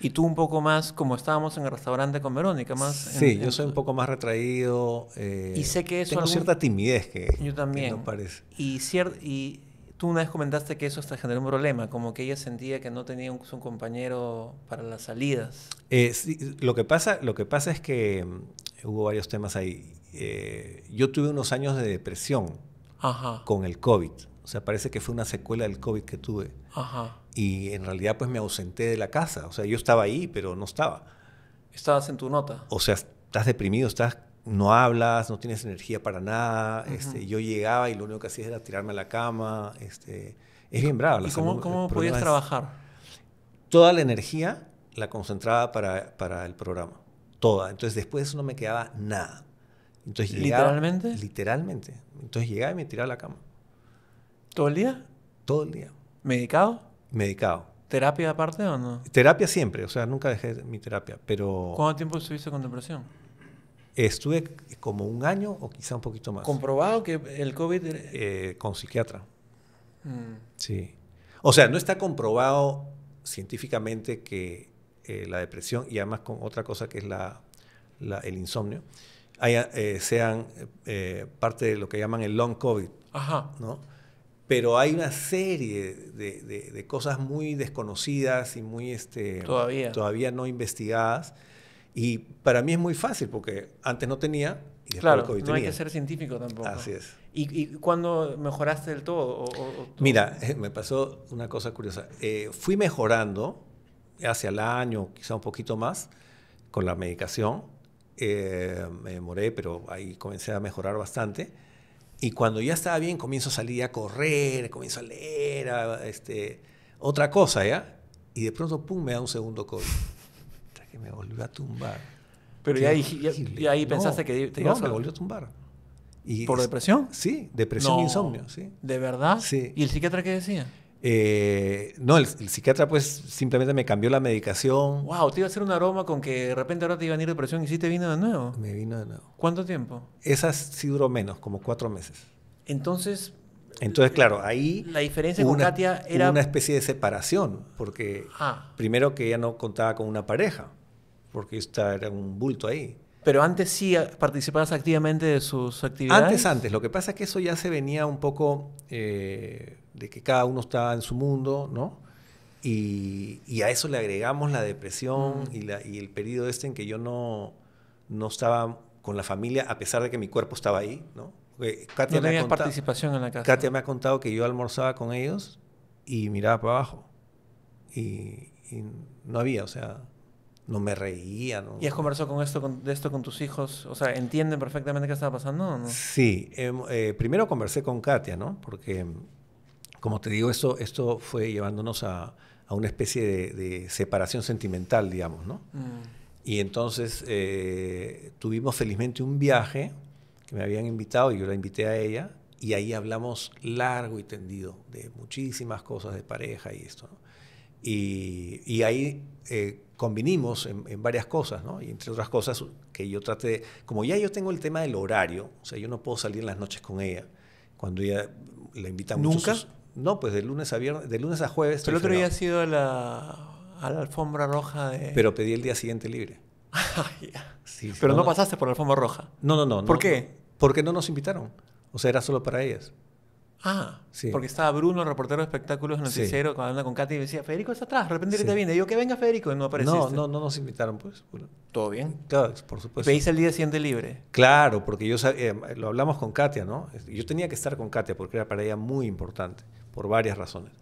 Y tú un poco más, como estábamos en el restaurante con Verónica, más... Sí, yo soy un poco más retraído. Eh, y sé que eso... Tengo cierta timidez que... Yo también. parece. Y, y tú una vez comentaste que eso hasta generó un problema, como que ella sentía que no tenía un, compañero para las salidas. Eh, lo, que pasa, lo que pasa es que mm, hubo varios temas ahí. Eh, yo tuve unos años de depresión con el COVID. O sea, parece que fue una secuela del COVID que tuve. Ajá y en realidad pues me ausenté de la casa. O sea, yo estaba ahí, pero no estaba. Estabas en tu nota. O sea, estás deprimido, estás, no hablas, no tienes energía para nada. este, yo llegaba y lo único que hacía era tirarme a la cama. Este, es bien bravo. ¿Y cómo, cómo podías trabajar? Toda la energía la concentraba para, para el programa. Toda. Entonces después de eso no me quedaba nada. Entonces, ¿Literalmente? Literalmente. Entonces llegaba y me tiraba a la cama. ¿Todo el día? Todo el día. ¿Medicado? medicado. ¿Terapia aparte o no? Terapia siempre, o sea, nunca dejé mi terapia, pero... ¿Cuánto tiempo estuviste con depresión? Estuve como un año o quizá un poquito más. ¿Comprobado que el COVID... Eh, con psiquiatra. Mm. Sí. O sea, no está comprobado científicamente que eh, la depresión y además con otra cosa que es la, el insomnio eh, sean parte de lo que llaman el long COVID. Ajá. ¿no? pero hay una serie de, cosas muy desconocidas y muy este, todavía. no investigadas. Y para mí es muy fácil porque antes no tenía y después claro, no hay que ser científico tampoco. Así es. ¿Y, y cuándo mejoraste del todo? Mira, eh, me pasó una cosa curiosa. Eh, fui mejorando hacia el año, quizá un poquito más, con la medicación. Eh, me demoré, pero ahí comencé a mejorar bastante. Y cuando ya estaba bien, comienzo a salir a correr, comienzo a leer, este, otra cosa, ¿ya? Y de pronto, pum, me da un segundo COVID. Que me volvió a tumbar. Pero ya, ahí pensaste que te me volvió a tumbar. ¿Por depresión? Sí, depresión e insomnio, sí. ¿De verdad? Sí. ¿Y el psiquiatra qué decía? Eh, no, el, psiquiatra pues simplemente me cambió la medicación. Wow, te iba a hacer un aroma con que de repente ahora te iba a de depresión y sí te vino de nuevo. Me vino de nuevo. ¿Cuánto tiempo? Esa sí duró menos, como cuatro meses. Entonces... Entonces, claro, ahí... La diferencia con Katia era... Una especie de separación, porque ah. primero que ella no contaba con una pareja, porque esta era un bulto ahí. Pero antes sí ah, participabas activamente de sus actividades. Antes, antes. Lo que pasa es que eso ya se venía un poco... Eh, de que cada uno está en su mundo, ¿no? Y, a eso le agregamos la depresión mm. y, la, y, el periodo este en que yo no, no estaba con la familia, a pesar de que mi cuerpo estaba ahí, ¿no? Eh, Katia no me participación en la casa. Katia me ha contado que yo almorzaba con ellos y miraba para abajo. Y, no había, o sea, no me reía. No, ¿Y has conversado con esto, con, de esto con tus hijos? O sea, ¿entienden perfectamente qué estaba pasando no? Sí. Em, eh, primero conversé con Katia, ¿no? Porque como te digo, esto, esto fue llevándonos a, a una especie de, separación sentimental, digamos, ¿no? Mm. Y entonces eh, tuvimos felizmente un viaje que me habían invitado y yo la invité a ella y ahí hablamos largo y tendido de muchísimas cosas de pareja y esto, ¿no? Y, y, ahí eh, convinimos en, varias cosas, ¿no? Y entre otras cosas que yo traté, de, como ya yo tengo el tema del horario, o sea, yo no puedo salir en las noches con ella, cuando ella la invita mucho. ¿Nunca? No, pues de lunes a viernes, de lunes a jueves. Pero el otro día ha sido a la alfombra roja de... Pero pedí el día siguiente libre. Ah, Pero no, pasaste por la alfombra roja. No, no, no. ¿Por qué? Porque no nos invitaron. O sea, era solo para ellas. Ah, sí. porque estaba Bruno, reportero de espectáculos noticiero, cuando con Katia y decía, Federico está atrás, de repente te viene. Y yo, que venga Federico, y no apareciste. No, no, no nos invitaron, pues. ¿Todo bien? Claro, por supuesto. ¿Veis el día siguiente libre? Claro, porque yo eh, lo hablamos con Katia, ¿no? Yo tenía que estar con Katia porque era para ella muy importante por varias razones.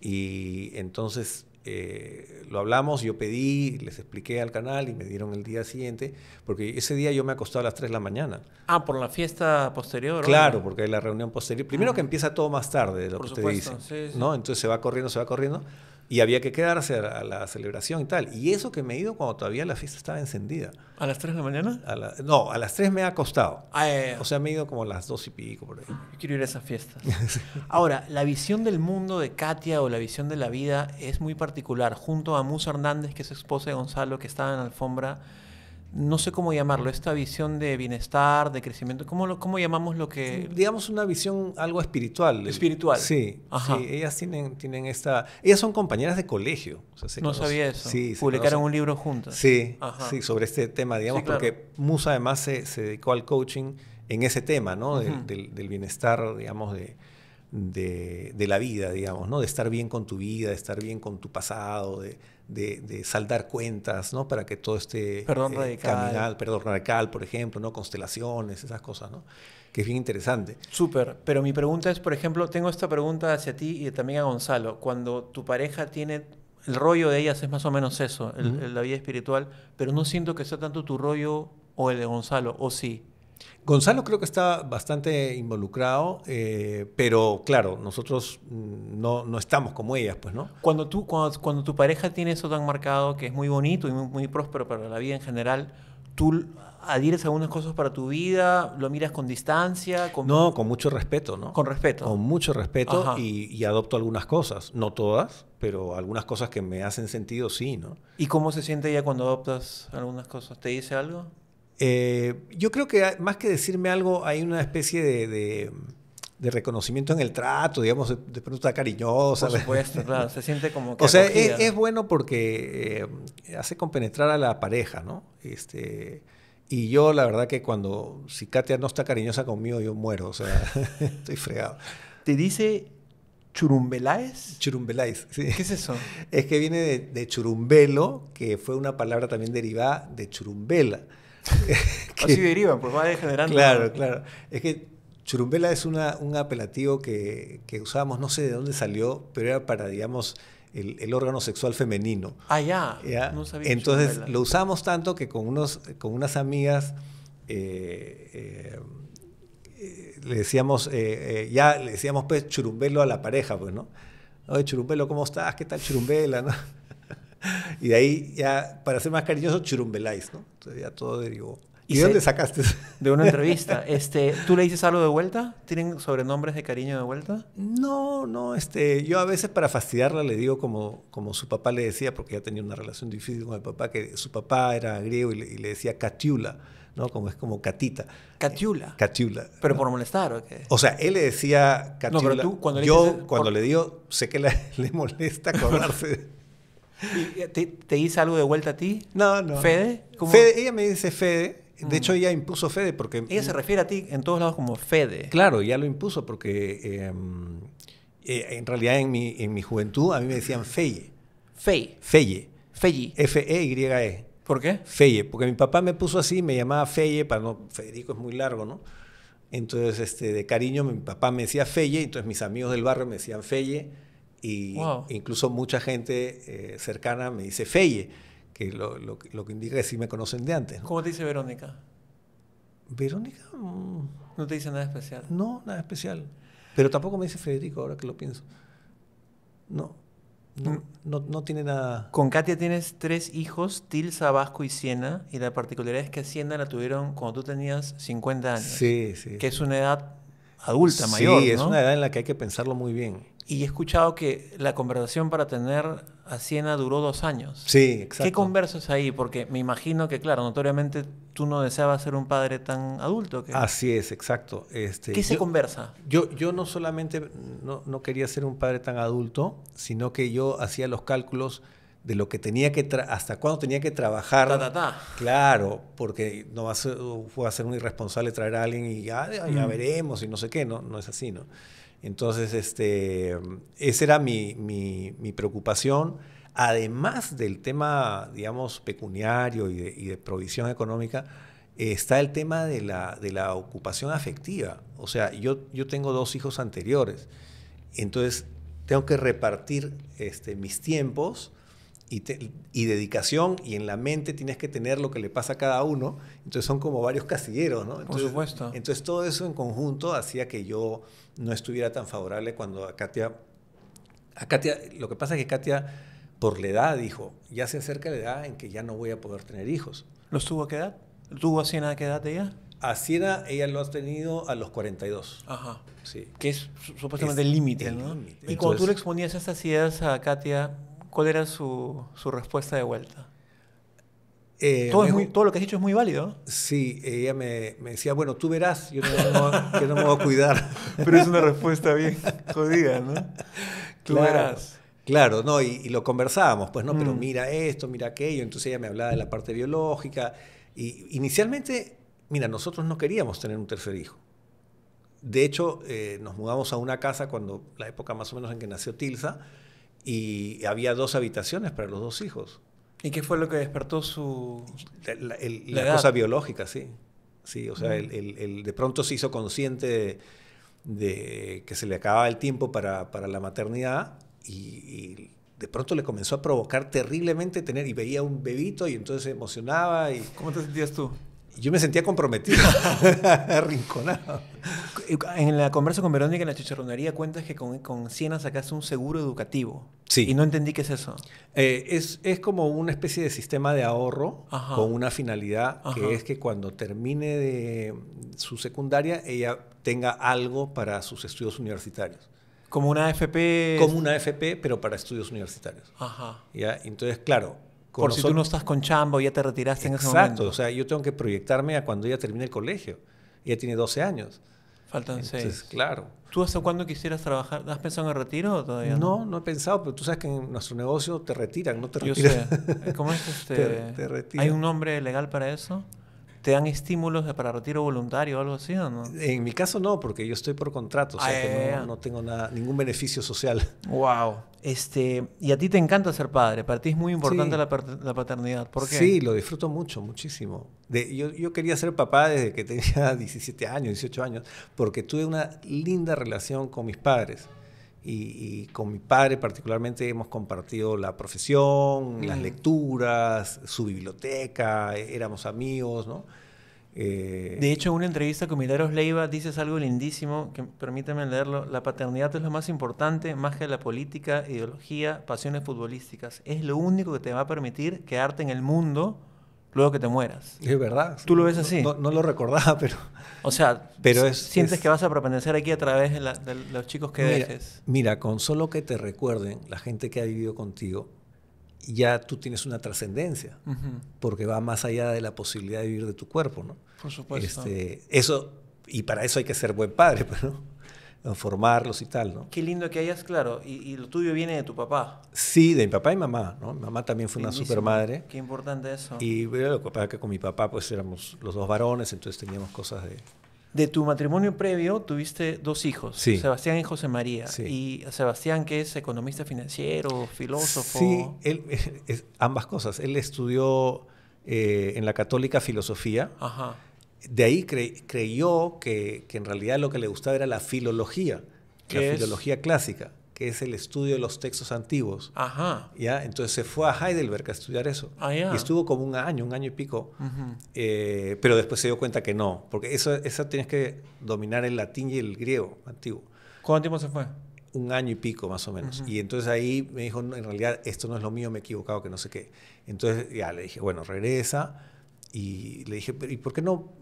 Y entonces eh, lo hablamos, yo pedí, les expliqué al canal y me dieron el día siguiente, porque ese día yo me acostaba a las 3 de la mañana. Ah, por la fiesta posterior. Claro, porque hay la reunión posterior. Primero ah. que empieza todo más tarde, lo que usted dice Entonces se va corriendo, se va corriendo. Y había que quedarse a la, celebración y tal. Y eso que me he ido cuando todavía la fiesta estaba encendida. ¿A las 3 de la mañana? no, a las 3 me ha costado. Ah, o sea, me he ido como a las 2 y pico por ahí. Yo quiero ir a esas fiestas. Ahora, la visión del mundo de Katia o la visión de la vida es muy particular. Junto a Musa Hernández, que es esposa de Gonzalo, que estaba en la alfombra no sé cómo llamarlo, esta visión de bienestar, de crecimiento, ¿cómo, llamamos lo que...? Digamos una visión algo espiritual. Espiritual. Sí, ellas tienen, tienen esta... Ellas son compañeras de colegio. no sabía eso. Sí, Publicaron un libro juntas. Sí, sí, sobre este tema, digamos, porque Musa además se, dedicó al coaching en ese tema, ¿no? del, del, bienestar, digamos, de, de, de, la vida, digamos, ¿no? De estar bien con tu vida, de estar bien con tu pasado, de de, saldar cuentas, ¿no? Para que todo esté perdón eh, radical. perdón radical, por ejemplo, ¿no? Constelaciones, esas cosas, ¿no? Que es bien interesante. Súper, pero mi pregunta es, por ejemplo, tengo esta pregunta hacia ti y también a Gonzalo. Cuando tu pareja tiene el rollo de ellas es más o menos eso, la vida espiritual, pero no siento que sea tanto tu rollo o el de Gonzalo, o sí. Gonzalo creo que está bastante involucrado, eh, pero claro, nosotros mm, no, estamos como ellas, pues, ¿no? Cuando, tú, cuando, tu pareja tiene eso tan marcado, que es muy bonito y muy, próspero para la vida en general, tú adhieres algunas cosas para tu vida, lo miras con distancia. Con... No, con mucho respeto, ¿no? Con respeto. Con mucho respeto y, y, adopto algunas cosas, no todas, pero algunas cosas que me hacen sentido sí, ¿no? ¿Y cómo se siente ella cuando adoptas algunas cosas? ¿Te dice algo? Eh, yo creo que más que decirme algo, hay una especie de, reconocimiento en el trato, digamos, de pronto está cariñosa. Por supuesto, se siente como que. O sea, e, es, bueno porque eh, hace compenetrar a la pareja, ¿no? Este. Y yo, la verdad, que cuando, si Katia no está cariñosa conmigo, yo muero, o sea, estoy fregado. ¿Te dice Churumbeláez? Churumbeláez, sí. ¿Qué es eso? Es que viene de churumbelo, que fue una palabra también derivada de churumbela. Así derivan, pues va degenerando. Claro, claro. Es que churumbela es un apelativo que, usábamos, no sé de dónde salió, pero era para, digamos, el, órgano sexual femenino. Ah, ya. No sabía Entonces lo usamos tanto que con, unos, con unas amigas eh, eh, eh, le decíamos, ya le decíamos pues churumbelo a la pareja, pues, ¿no? Oye, churumbelo, ¿cómo estás? ¿Qué tal churumbela? ¿No? y de ahí ya, para ser más cariñoso, churumbeláis ¿no? Entonces ya todo derivó. ¿Y, dónde sacaste eso? De una entrevista. Este, ¿Tú le dices algo de vuelta? ¿Tienen sobrenombres de cariño de vuelta? No, no. Este, yo a veces para fastidiarla le digo como, como su papá le decía, porque ya tenía una relación difícil con el papá, que su papá era griego y le, decía Catiula, ¿no? Como es como Catita. Catiula. Catiula. ¿Pero por molestar o qué? O sea, él le decía Catiula. No, pero tú cuando le Yo cuando le digo, sé que le molesta acordarse. Eh, ¿Te, ¿Te, algo de vuelta a ti? No, no. ¿Fede? ella me dice Fede. De mm. hecho, ella impuso Fede porque... Ella se refiere a ti en todos lados como Fede. Claro, ya lo impuso porque em, eh, en realidad en mi, en mi juventud a mí me decían Feye. Fey. Feye. Feye. F-E-Y-E. E e. ¿Por qué? Feye, porque mi papá me puso así, me llamaba Feye, para no, Federico es muy largo, ¿no? Entonces, este, de cariño, mi papá me decía Feye, entonces mis amigos del barrio me decían Feye y incluso mucha gente eh, cercana me dice Feye, que lo, que indica que sí me conocen de antes. ¿Cómo te dice Verónica? Verónica. Mm, no te dice nada especial. No, nada especial. Pero tampoco me dice Federico, ahora que lo pienso. No. No, mm. tiene nada. Con Katia tienes tres hijos, Tilsa, Vasco y Siena, y la particularidad es que Siena la tuvieron cuando tú tenías 50 años. Sí, sí. Que es una edad adulta, mayor. Sí, es una edad en la que hay que pensarlo muy bien. Y he escuchado que la conversación para tener a Siena duró dos años. Sí, exacto. ¿Qué conversas ahí? Porque me imagino que, claro, notoriamente tú no deseabas ser un padre tan adulto. Que... Así es, exacto. Este, ¿Qué se conversa? Yo, yo no solamente no, quería ser un padre tan adulto, sino que yo hacía los cálculos de lo que tenía que, hasta cuándo tenía que trabajar. Claro, porque no va a ser, fue a ser un irresponsable traer a alguien y ya, ya, mm. veremos y no sé qué, no, no es así, ¿no? Entonces, este, esa era mi, preocupación. Además del tema, digamos, pecuniario y de, provisión económica, está el tema de la, ocupación afectiva. O sea, yo, tengo dos hijos anteriores. Entonces, tengo que repartir este, mis tiempos y, dedicación y en la mente tienes que tener lo que le pasa a cada uno. Entonces son como varios casilleros, ¿no? Entonces, Por supuesto. Entonces todo eso en conjunto hacía que yo no estuviera tan favorable cuando a Katia... A Katia lo que pasa es que Katia, por la edad, dijo, ya se acerca la edad en que ya no voy a poder tener hijos. ¿Los tuvo a qué edad? ¿Tuvo a Siena a qué edad ella? A Siena ella lo ha tenido a los 42. Ajá. Sí. Que es supuestamente el límite, Y cuando tú le exponías estas ideas a Katia, ¿Cuál era su, respuesta de vuelta? Eh, todo, lo que has dicho es muy válido. Sí, ella me, decía, bueno, tú verás, yo no, me voy a cuidar. Pero es una respuesta bien jodida, ¿no? Tú verás. Claro, no, y, lo conversábamos, pues no, pero mm. mira esto, mira aquello. Entonces ella me hablaba de la parte biológica. Y inicialmente, mira, nosotros no queríamos tener un tercer hijo. De hecho, eh, nos mudamos a una casa cuando, la época más o menos en que nació Tilsa, y había dos habitaciones para los dos hijos. ¿Y qué fue lo que despertó su... La, la, cosa biológica, sí. Sí, o sea, mm. el, el, de pronto se hizo consciente de, que se le acababa el tiempo para, para la maternidad y, de pronto le comenzó a provocar terriblemente tener, y veía un bebito y entonces se emocionaba. Y, ¿Cómo te sentías tú? Yo me sentía comprometido, arrinconado. En la conversa con Verónica en la chicharronería cuentas que con, con Siena sacaste un seguro educativo. Sí. Y no entendí qué es eso. Eh, es, es, como una especie de sistema de ahorro con una finalidad que es que cuando termine de su secundaria ella tenga algo para sus estudios universitarios. Como una AFP. Como una AFP, pero para estudios universitarios. Ajá. ¿Ya? Entonces, claro. Por si tú no estás con chambo, ya te retiraste en ese momento. Exacto. O sea, yo tengo que proyectarme a cuando ella termine el colegio. Ella tiene 12 años. Faltan Entonces, seis. Claro. ¿Tú hasta cuándo quisieras trabajar? ¿Has pensado en el retiro todavía? No? no, he pensado, pero tú sabes que en nuestro negocio te retiran, no te retiran. Yo sé. Eh, ¿Cómo es este? te, ¿Hay un nombre legal para eso? ¿Te dan estímulos para retiro voluntario o algo así o no? En mi caso no, porque yo estoy por contrato, o sea que ah, no, tengo nada, ningún beneficio social. ¡Wow! Este, y a ti te encanta ser padre, para ti es muy importante la, paternidad. ¿Por qué? Sí, lo disfruto mucho, muchísimo. yo, yo, quería ser papá desde que tenía 17 años, 18 años, porque tuve una linda relación con mis padres. Y, y con mi padre particularmente hemos compartido la profesión, las mm. lecturas, su biblioteca, éramos amigos, ¿no? Eh, de hecho, en una entrevista con Milagros Leiva dices algo lindísimo, que leerlo. La paternidad es lo más importante, más que la política, ideología, pasiones futbolísticas. Es lo único que te va a permitir quedarte en el mundo luego que te mueras. Es verdad. Tú lo ves así. No, lo recordaba, pero... O sea, pero sientes que vas a permanecer aquí a través de, los chicos que dejes. Mira, con solo que te recuerden la gente que ha vivido contigo, ya tú tienes una trascendencia, porque va más allá de la posibilidad de vivir de tu cuerpo, ¿no? Por supuesto. Este, eso, y para eso hay que ser buen padre, pues, ¿no? Formarlos y tal, ¿no? Qué lindo que hayas, claro, y, lo tuyo viene de tu papá. Sí, de mi papá y mamá, ¿no? Mi mamá también fue una super madre. Qué importante eso. Y lo que pasa que con mi papá, pues éramos los dos varones, entonces teníamos cosas de, de tu matrimonio previo tuviste dos hijos, Sebastián y José María. Y Sebastián, que es economista financiero, filósofo. Sí, ambas cosas. Él estudió eh, en la católica filosofía. Ajá. De ahí creyó que, en realidad lo que le gustaba era la filología, la filología clásica que es el estudio de los textos antiguos. Ajá. ¿ya? Entonces se fue a Heidelberg a estudiar eso. Ah, y estuvo como un año, un año y pico. Eh, pero después se dio cuenta que no, porque eso, eso tienes que dominar el latín y el griego antiguo. ¿Cuánto tiempo se fue? un año y pico más o menos. Y entonces ahí me dijo, en realidad esto no es lo mío, me he equivocado, que no sé qué. Entonces ya le dije, bueno, regresa. Y le dije, ¿y por qué no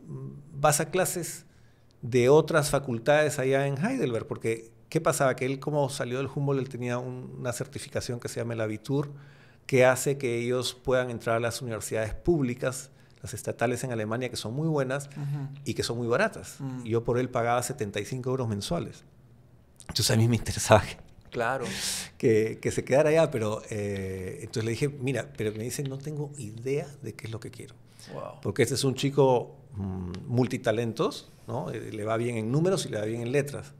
vas a clases de otras facultades allá en Heidelberg? Porque ¿Qué pasaba? Que él como salió del Humboldt, él tenía una certificación que se llama el Abitur, que hace que ellos puedan entrar a las universidades públicas, las estatales en Alemania, que son muy buenas y que son muy baratas. Mm. Yo por él pagaba 75 euros mensuales. Entonces a mí me interesaba que, claro. que, que se quedara allá, pero eh, entonces le dije, mira, pero me dice, no tengo idea de qué es lo que quiero. Porque este es un chico mm, multitalentos, ¿no? Eh, le va bien en números y le va bien en letras.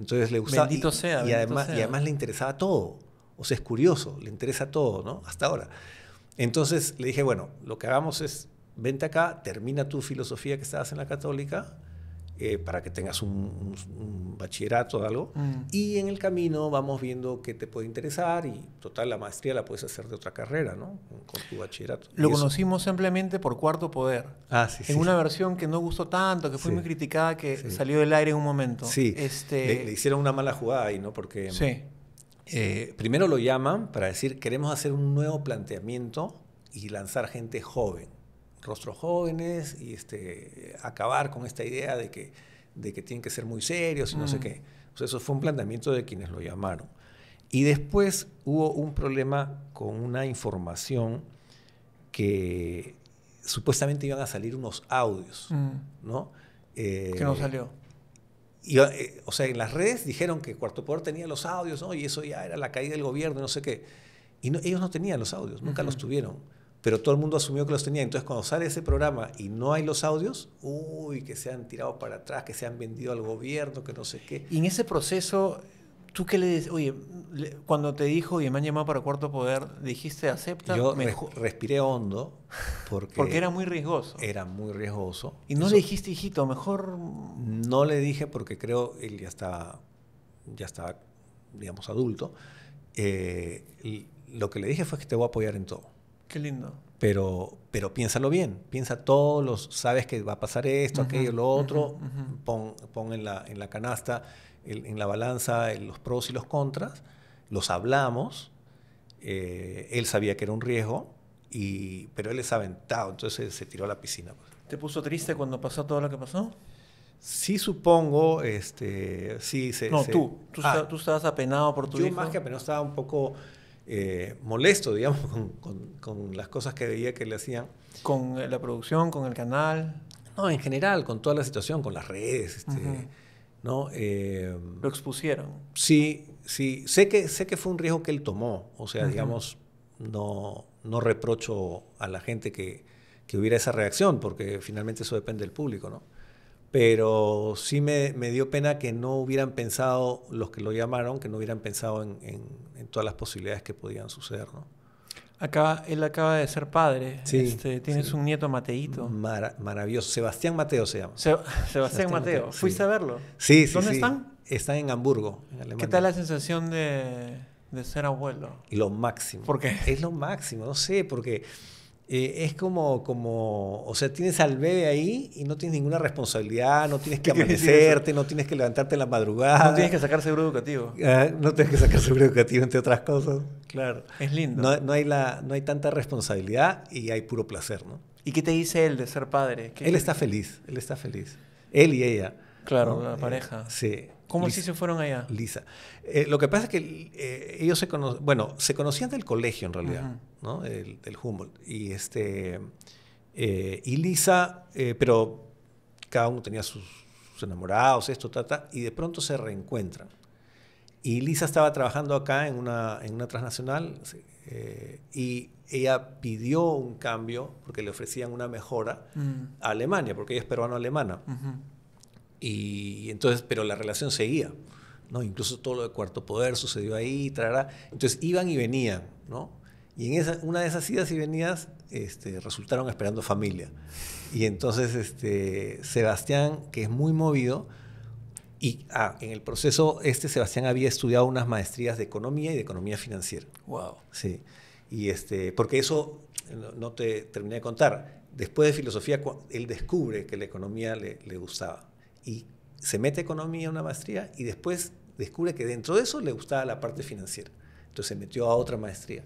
Entonces le gustaba. y, además, y además le interesaba todo. O sea, es curioso, le interesa todo, ¿no? Hasta ahora. Entonces le dije, bueno, lo que hagamos es, vente acá, termina tu filosofía que estabas en la católica eh, para que tengas un, bachillerato o algo. Mm. Y en el camino vamos viendo qué te puede interesar y total la maestría la puedes hacer de otra carrera, ¿no? Con tu bachillerato. Lo conocimos simplemente por Cuarto Poder. Ah, en una versión que no gustó tanto, que fue muy criticada, que salió del aire en un momento. Sí. Este... Le, hicieron una mala jugada ahí, ¿no? Porque... Sí. Eh, primero lo llaman para decir, queremos hacer un nuevo planteamiento y lanzar gente joven rostros jóvenes y este, acabar con esta idea de que, de que tienen que ser muy serios y no sé mm. qué. eso fue un planteamiento de quienes lo llamaron. Y después hubo un problema con una información que supuestamente iban a salir unos audios, mm. ¿no? Eh, no salió. Eh, o sea, en las redes dijeron que Cuarto Poder tenía los audios, ¿no? Y eso ya era la caída del gobierno, y no sé qué. Y ellos no tenían los audios, nunca los tuvieron pero todo el mundo asumió que los tenía. Entonces, cuando sale ese programa y no hay los audios, uy, que se han tirado para atrás, que se han vendido al gobierno, que no sé qué. Y en ese proceso, ¿tú qué le dices? Oye, cuando te dijo, y me han llamado para Cuarto Poder, dijiste, acepta. Yo respiré hondo porque... porque era muy riesgoso. Era muy riesgoso. Y no le dijiste, hijito, mejor... No le dije porque creo él ya estaba, ya estaba digamos, adulto. Eh, lo que le dije fue que te voy a apoyar en todo Qué lindo. Pero, pero piénsalo bien, piensa todos los, sabes que va a pasar esto, aquello, lo otro, pon, en, la, en la canasta, en la balanza los pros y los contras, los hablamos, eh, él sabía que era un riesgo, y, pero él es aventado, entonces se tiró a la piscina. Pues. ¿Te puso triste cuando pasó todo lo que pasó? Sí, supongo, este, sí, se... No, tú, ah. tú, estabas apenado por tu vida. hijo. Yo más que apenado estaba un poco eh, molesto, digamos, con, las cosas que veía que le hacían. ¿Con eh, la producción, con el canal? No, en general, con toda la situación, con las redes. Este, ¿no? Eh, ¿Lo expusieron? Sí, sí. Sé que, sé que fue un riesgo que él tomó. O sea, digamos, no, no reprocho a la gente que, que hubiera esa reacción, porque finalmente eso depende del público, ¿no? pero sí me, dio pena que no hubieran pensado, los que lo llamaron, que no hubieran pensado en, todas las posibilidades que podían suceder, ¿no? él acaba de ser padre. Este, tienes un nieto Mateito. maravilloso. Sebastián Mateo se llama. Sebastián, Mateo. ¿Fuiste a verlo? Sí, sí. ¿Dónde están? Están en Hamburgo, en Alemania. ¿Qué tal la sensación de, ser abuelo? lo máximo. ¿Por qué? Es lo máximo, no sé, porque eh, es como, como, o sea, tienes al bebé ahí y no tienes ninguna responsabilidad, no tienes que amanecerte, no tienes que levantarte en la madrugada. No tienes que sacar seguro educativo. Ah, no tienes que sacar seguro educativo, entre otras cosas. Claro. Es lindo. No, no, hay la, no hay tanta responsabilidad y hay puro placer, ¿no? ¿Y qué te dice él de ser padre? él está feliz, él está feliz. Él y ella. Claro, la pareja. Eh, sí. ¿Cómo Lisa, así se fueron allá? Lisa. Eh, lo que pasa es que eh, ellos se conocían, bueno, se conocían del colegio en realidad, ¿no? El, del Humboldt. Y, este, eh, y Lisa, pero cada uno tenía sus, enamorados, esto, tata, y de pronto se reencuentran. Y Lisa estaba trabajando acá en una, en una transnacional y ella pidió un cambio porque le ofrecían una mejora mm. a Alemania, porque ella es peruano-alemana. Y entonces, pero la relación seguía, ¿no? Incluso todo lo de cuarto poder sucedió ahí, Entonces iban y venían, ¿no? Y en esa, una de esas idas y venidas este, resultaron esperando familia. Y entonces este, Sebastián, que es muy movido, y ah, en el proceso este Sebastián había estudiado unas maestrías de economía y de economía financiera. Wow. Sí. Y este, porque eso no, te terminé de contar. Después de filosofía, él descubre que la economía le gustaba y se mete economía en una maestría y después descubre que dentro de eso le gustaba la parte financiera. Entonces se metió a otra maestría.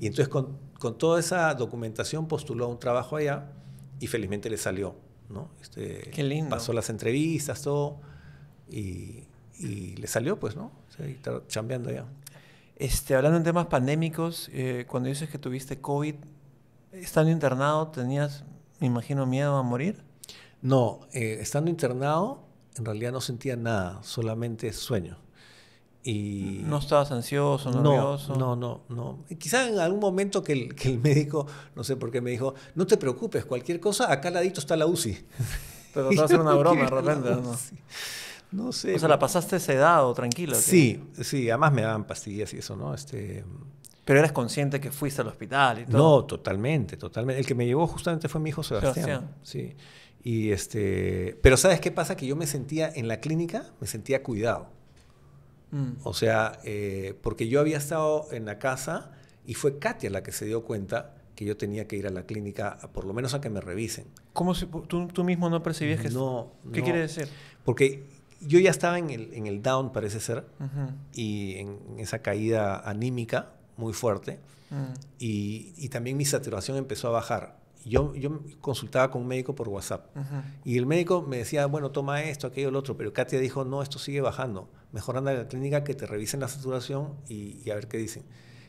Y entonces con, con toda esa documentación postuló un trabajo allá y felizmente le salió. ¿no? Este, Pasó las entrevistas, todo, y, y le salió, pues, ¿no? O está chambeando ya. Este, hablando en temas pandémicos, eh, cuando dices que tuviste COVID, estando internado, ¿tenías, me imagino, miedo a morir? No, eh, estando internado, en realidad no sentía nada, solamente sueño. Y ¿No estabas ansioso, no, nervioso? No, no, no. Quizás en algún momento que el, que el, médico, no sé por qué, me dijo, no te preocupes, cualquier cosa, acá al ladito está la UCI. Te trató de hacer una broma de repente. ¿no? sé. O sea, la pasaste sedado, tranquilo. Sí, sí, además me daban pastillas y eso, ¿no? Este, pero eras consciente que fuiste al hospital y todo. No, totalmente, totalmente. El que me llevó justamente fue mi hijo Sebastián. Sebastián. Sí este, pero ¿sabes qué pasa? Que yo me sentía en la clínica, me sentía cuidado. Mm. O sea, eh, porque yo había estado en la casa y fue Katia la que se dio cuenta que yo tenía que ir a la clínica, por lo menos a que me revisen. ¿Cómo si, tú, mismo no percibías que no, ¿Qué quiere decir? Porque yo ya estaba en el, en el down, parece ser, y en esa caída anímica muy fuerte, mm. y, también mi saturación empezó a bajar yo, yo consultaba con un médico por WhatsApp y el médico me decía, bueno, toma esto, aquello, el otro, pero Katia dijo, no, esto sigue bajando, mejor anda a la clínica que te revisen la saturación y, y a ver qué dicen.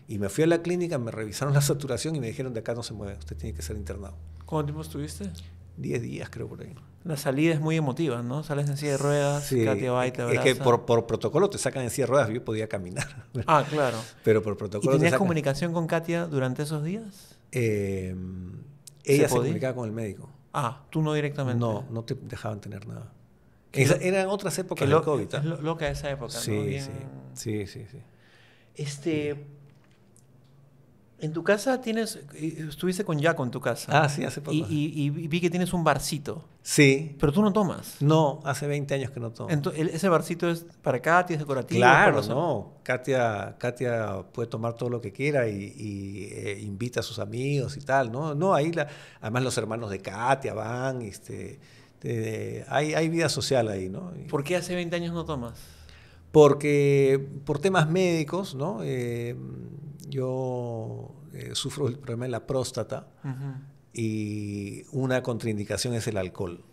Y me fui a la clínica, me revisaron la saturación y me dijeron, de acá no se mueve, usted tiene que ser internado. ¿Cuánto tiempo estuviste? Diez días, creo, por ahí. La salida es muy emotiva, ¿no? Sales en silla de ruedas, Katia va y te abraza. Es que por, por, protocolo te sacan en silla de ruedas, yo podía caminar. Ah, claro. Pero por protocolo ¿Y tenías comunicación con Katia durante esos días? Eh, ella se, comunicaba con el médico. Ah, tú no directamente. No, no te dejaban tener nada. eran otras épocas que lo, COVID. ¿ah? loca esa época. ¿no? sí, sí, sí, sí. Este, en tu casa tienes, eh, estuviste con Jaco en tu casa. Ah, sí, hace poco. Y, vi que tienes un barcito. Sí. Pero tú no tomas. No, hace 20 años que no tomo. Entonces, ese barcito es para Katia, es decorativo. Claro, no. Katia, Katia puede tomar todo lo que quiera y, eh, invita a sus amigos y tal, ¿no? No, ahí la, además los hermanos de Katia van, este, hay, hay vida social ahí, ¿no? ¿Por qué hace 20 años no tomas? porque por temas médicos, ¿no? Eh, yo eh, sufro el problema de la próstata y una contraindicación es el alcohol,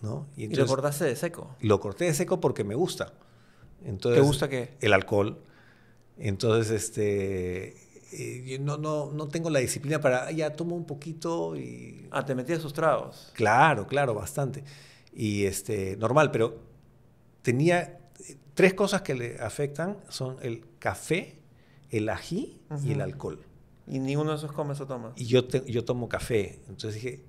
¿no? Y, lo cortaste de seco? Lo corté de seco porque me gusta. ¿Te gusta qué? El alcohol. Entonces, este, eh, no, no, no tengo la disciplina para, ya tomo un poquito y... Ah, te a sus tragos. Claro, claro, bastante. Y este, normal, pero tenía tres cosas que le afectan son el café, el ají y el alcohol. Y ninguno de esos comes o tomas. Y yo, yo tomo café. Entonces dije,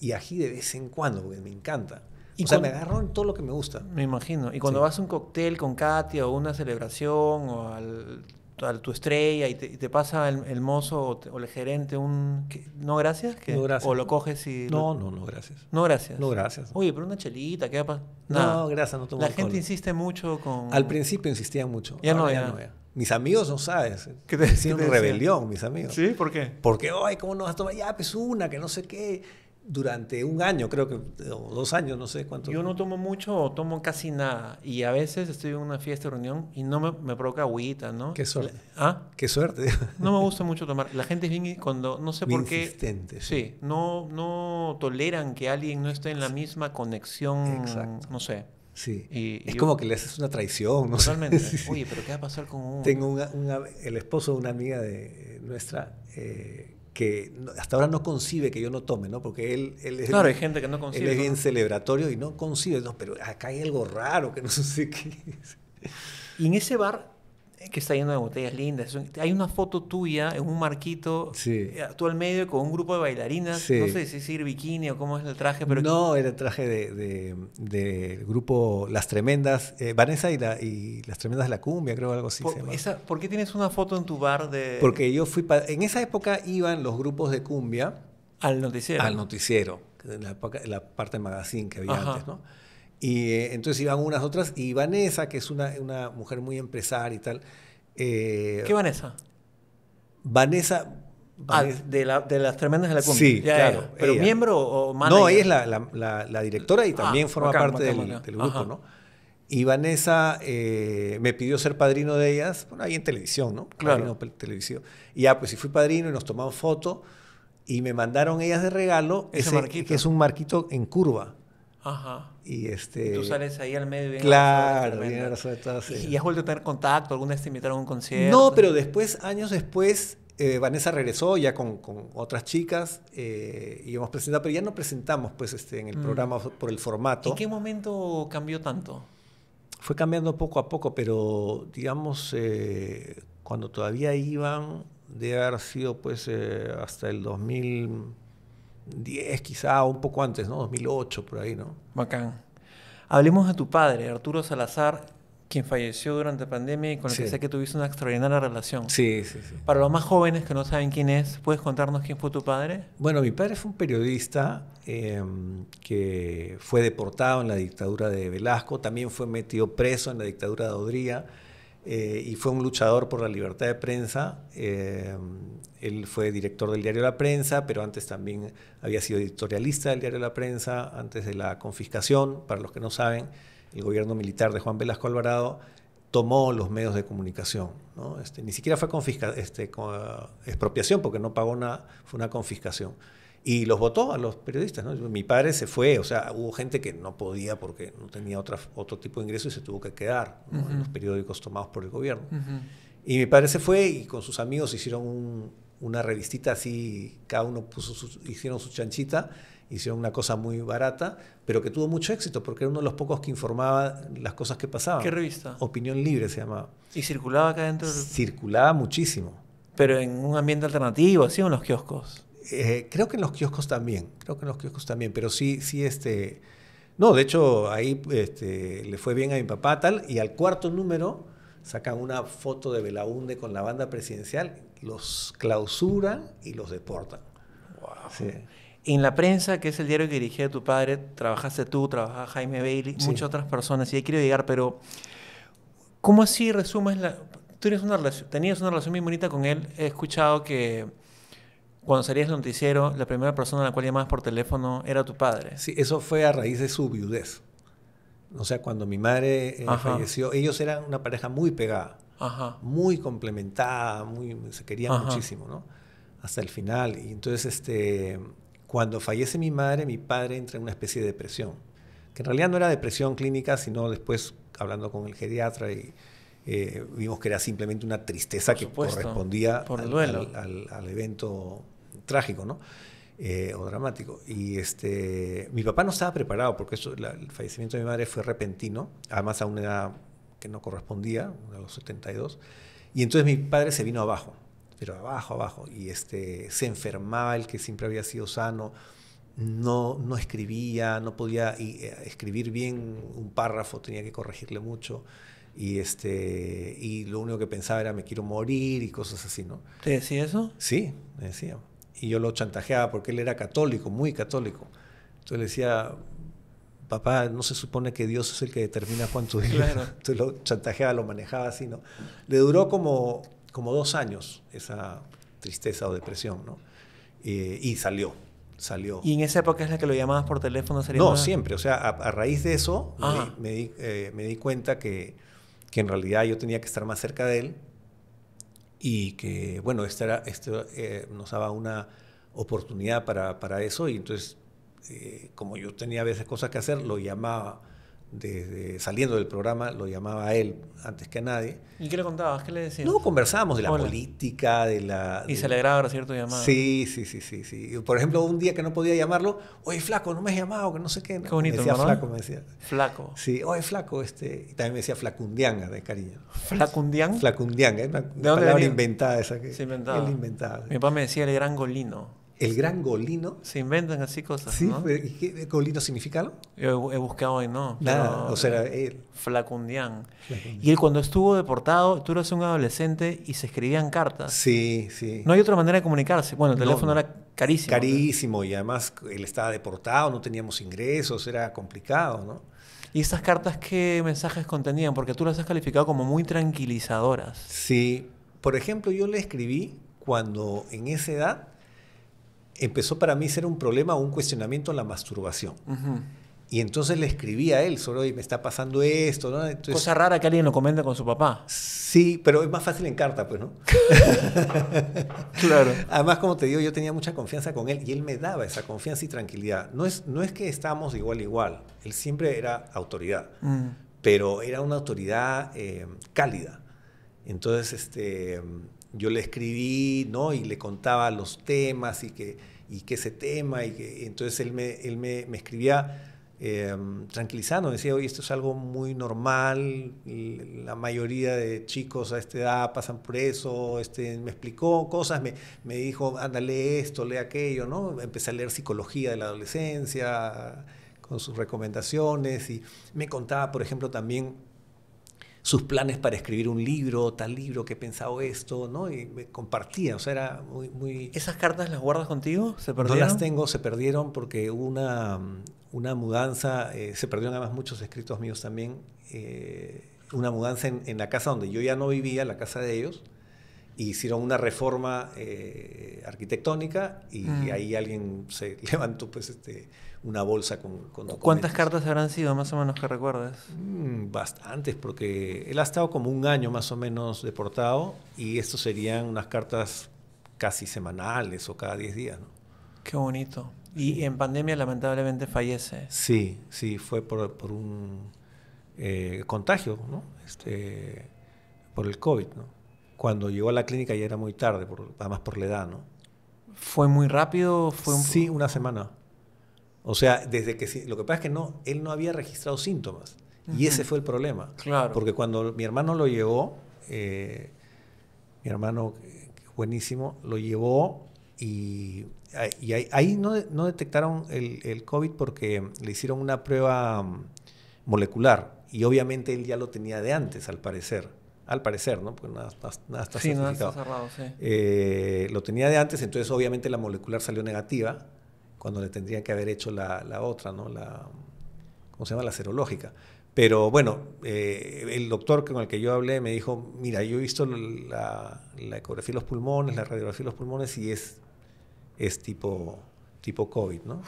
y ají de vez en cuando, porque me encanta. Y o sea, me agarro en todo lo que me gusta. Me imagino. Y cuando vas a un cóctel con Katia o una celebración o al a tu estrella y te, pasa el, mozo o, el gerente un... No gracias. no o lo coges y...? No, no, no gracias. No gracias. No gracias. Oye, pero una chelita, ¿qué va pasar? No, gracias, no tomo La gente insiste mucho con... Al principio insistía mucho. Ya no, ya, no. Mis amigos no sabes. ¿Qué te, un rebelión, mis amigos. ¿Sí? ¿Por qué? Porque, ay, ¿cómo no vas a tomar? Ya, pues una, que no sé qué durante un año, creo que, o dos años, no sé cuánto. Yo no tomo mucho o tomo casi nada. Y a veces estoy en una fiesta, reunión, y no me, me provoca agüita, ¿no? Qué suerte. ¿Ah? Qué suerte. No me gusta mucho tomar. La gente es bien cuando, no sé por qué. Sí, no, no toleran que alguien no esté en la misma conexión. No sé. Sí. es como que le haces una traición. ¿no? Totalmente. Oye, pero ¿qué va a pasar con un... Tengo el esposo de una amiga de nuestra eh, que hasta ahora no concibe que yo no tome, ¿no? Porque él, es, hay gente que no concibe. Él es bien celebratorio y no concibe, no, pero acá hay algo raro que no sé qué Y en ese bar que está lleno de botellas lindas. Hay una foto tuya en un marquito, eh, tú al medio con un grupo de bailarinas. No sé si es ir bikini o cómo es el traje. pero No, era el traje del de, grupo Las Tremendas, eh, Vanessa y, Las Tremendas de la Cumbia, creo algo así. Por, ¿Por qué tienes una foto en tu bar de...? Porque yo fui... En esa época iban los grupos de cumbia... Al noticiero. Al noticiero, la, parte de magazine que había antes, ¿no? Y eh, entonces iban unas otras, y Vanessa, que es una, una mujer muy empresaria y tal. Eh, ¿Qué Vanessa? Vanessa. Ah, de, las tremendas de la cumbia. Sí, claro. ¿Pero miembro o manager? No, ella es la, directora y ah, también forma parte del, grupo, ¿no? Y Vanessa eh, me pidió ser padrino de ellas, bueno, ahí en televisión, ¿no? Claro. Y ya, pues sí fui padrino y nos tomamos foto y me mandaron ellas de regalo, ese, que es un marquito en curva. Ajá. Y este. tú sales ahí al medio Claro, ¿Y, has vuelto a tener contacto? ¿Alguna vez te invitaron a un concierto? No, pero después, años después, eh, Vanessa regresó ya con, otras chicas eh, y hemos presentado, pero ya no presentamos pues este, en el mm. programa por el formato. ¿En qué momento cambió tanto? Fue cambiando poco a poco, pero digamos, eh, cuando todavía iban, De haber sido pues hasta el 2000. 2010 quizá, un poco antes, ¿no? 2008, por ahí, ¿no? Bacán. Hablemos de tu padre, Arturo Salazar, quien falleció durante la pandemia y con el que sé que tuviste una extraordinaria relación. Sí, sí, sí. Para los más jóvenes que no saben quién es, ¿puedes contarnos quién fue tu padre? Bueno, mi padre fue un periodista em, que fue deportado en la dictadura de Velasco, también fue metido preso en la dictadura de Odría eh, y fue un luchador por la libertad de prensa. Eh, él fue director del diario La Prensa, pero antes también había sido editorialista del diario La Prensa, antes de la confiscación, para los que no saben, el gobierno militar de Juan Velasco Alvarado tomó los medios de comunicación. ¿no? Este, ni siquiera fue este, expropiación porque no pagó nada, fue una confiscación. Y los votó a los periodistas, ¿no? Mi padre se fue, o sea, hubo gente que no podía porque no tenía otra, otro tipo de ingreso y se tuvo que quedar en los periódicos tomados por el gobierno. Y mi padre se fue y con sus amigos hicieron una revistita así, cada uno puso sus hicieron su chanchita, hicieron una cosa muy barata, pero que tuvo mucho éxito porque era uno de los pocos que informaba las cosas que pasaban. ¿Qué revista? Opinión Libre se llamaba. ¿Y circulaba acá dentro? Circulaba muchísimo. Pero en un ambiente alternativo, así en los kioscos. Eh, creo que en los kioscos también, creo que en los kioscos también, pero sí, sí, este... No, de hecho, ahí este, le fue bien a mi papá tal, y al cuarto número sacan una foto de Belaunde con la banda presidencial, los clausuran y los deportan. En la prensa, que es el diario que dirigía tu padre, trabajaste tú, trabajaba Jaime Bailey, muchas otras personas, y ahí quiero llegar, pero ¿cómo así resumas? la... Tú una relación, tenías una relación muy bonita con él, he escuchado que cuando salías del noticiero, la primera persona a la cual llamabas por teléfono era tu padre. Sí, eso fue a raíz de su viudez. O sea, cuando mi madre eh, falleció, ellos eran una pareja muy pegada, muy complementada, muy, se querían muchísimo, ¿no? Hasta el final. Y entonces, este, cuando fallece mi madre, mi padre entra en una especie de depresión, que en realidad no era depresión clínica, sino después hablando con el geriatra y eh, vimos que era simplemente una tristeza que correspondía al, al, evento trágico, eh, o dramático. Y este, mi papá no estaba preparado porque eso, el fallecimiento de mi madre fue repentino, además a una edad que no correspondía, a los 72. Y entonces mi padre se vino abajo, pero abajo, abajo. Y este, se enfermaba, el que siempre había sido sano, no, no escribía, no podía eh, escribir bien un párrafo, tenía que corregirle mucho y este y lo único que pensaba era me quiero morir y cosas así, ¿no? ¿Te decía eso? Sí, me decía. Y yo lo chantajeaba porque él era católico, muy católico. Entonces le decía, papá, no se supone que Dios es el que determina cuánto dinero Entonces lo chantajeaba, lo manejaba así, ¿no? Le duró como, como dos años esa tristeza o depresión, ¿no? y salió, salió. ¿Y en esa época es la que lo llamabas por teléfono? Sería no, siempre. O sea, a, raíz de eso me, ah. eh, me di cuenta que que en realidad yo tenía que estar más cerca de él y que, bueno, esto eh, nos daba una oportunidad para, eso y entonces, eh, como yo tenía a veces cosas que hacer, lo llamaba desde saliendo del programa lo llamaba a él antes que a nadie. ¿Y qué le contabas? ¿Qué le decías? No, conversábamos de la política, de la... Y se alegraba grababa cierto llamada. Sí, sí, sí, sí, sí. Por ejemplo, un día que no podía llamarlo, oye, flaco, no me has llamado, que no sé qué. Qué bonito, decía flaco, me decía. Flaco. Sí, oye, flaco, este... Y también me decía flacundianga, de cariño. ¿Flacundianga? Flacundianga, es una palabra inventada esa que... Se inventaba. Él inventaba. Mi papá me decía el gran golino. El gran Golino. Se inventan así cosas. Sí, ¿Y qué Golino significa he, buscado y no. Nada, o sea, él. Flacundián. Y él cuando estuvo deportado, tú eras un adolescente y se escribían cartas. Sí, sí. No hay otra manera de comunicarse. Bueno, el teléfono era carísimo. Carísimo, y además él estaba deportado, no teníamos ingresos, era complicado, ¿no? ¿Y estas cartas qué mensajes contenían? Porque tú las has calificado como muy tranquilizadoras. Sí. Por ejemplo, yo le escribí cuando en esa edad empezó para mí a ser un problema, un cuestionamiento en la masturbación. Y entonces le escribí a él, solo me está pasando esto. Cosa rara que alguien lo comenta con su papá. Sí, pero es más fácil en carta, pues, ¿no? claro. Además, como te digo, yo tenía mucha confianza con él y él me daba esa confianza y tranquilidad. No es, no es que estábamos igual igual, él siempre era autoridad, mm. pero era una autoridad eh, cálida. Entonces, este, yo le escribí, ¿no? Y le contaba los temas y que y que ese tema, y que, entonces él me, él me, me escribía em, tranquilizando, decía, oye, esto es algo muy normal, la mayoría de chicos a esta edad pasan por eso, este, me explicó cosas, me, me dijo, ándale esto, lee aquello, ¿no? Empecé a leer psicología de la adolescencia, con sus recomendaciones, y me contaba, por ejemplo, también sus planes para escribir un libro, tal libro, que he pensado esto, ¿no? Y me compartía, o sea, era muy, ¿Esas cartas las guardas contigo? ¿Se perdieron? No las tengo, se perdieron porque hubo una, mm, una mudanza, eh, se perdieron además muchos escritos míos también, eh, una mudanza en, la casa donde yo ya no vivía, la casa de ellos, e hicieron una reforma eh, arquitectónica y mm. ahí alguien se levantó, pues, este una bolsa con, ¿Cuántas cartas habrán sido, más o menos, que recuerdes? Mm, bastantes, porque él ha estado como un año más o menos deportado y esto serían unas cartas casi semanales o cada 10 días. ¿no? Qué bonito. Y en pandemia lamentablemente fallece. Sí, sí, fue por, un eh, contagio, ¿no? Este, por el COVID, ¿no? Cuando llegó a la clínica ya era muy tarde, por, además por la edad, ¿no? ¿Fue muy rápido? Fue Sí, una semana. O sea, desde que lo que pasa es que no, él no había registrado síntomas. Y ese fue el problema. Claro. Porque cuando mi hermano lo llevó, eh, mi hermano eh, buenísimo, lo llevó y, ahí, no, detectaron el, COVID porque le hicieron una prueba mm, molecular. Y obviamente él ya lo tenía de antes, al parecer. Al parecer, ¿no? Porque nada, nada está sí, está cerrado, sí. Eh, lo tenía de antes, entonces obviamente la molecular salió negativa cuando le tendrían que haber hecho la, la otra, ¿no? La, ¿Cómo se llama? La serológica. Pero bueno, eh, el doctor con el que yo hablé me dijo, mira, yo he visto la, ecografía de los pulmones, la radiografía de los pulmones y es, es tipo, tipo COVID, ¿no?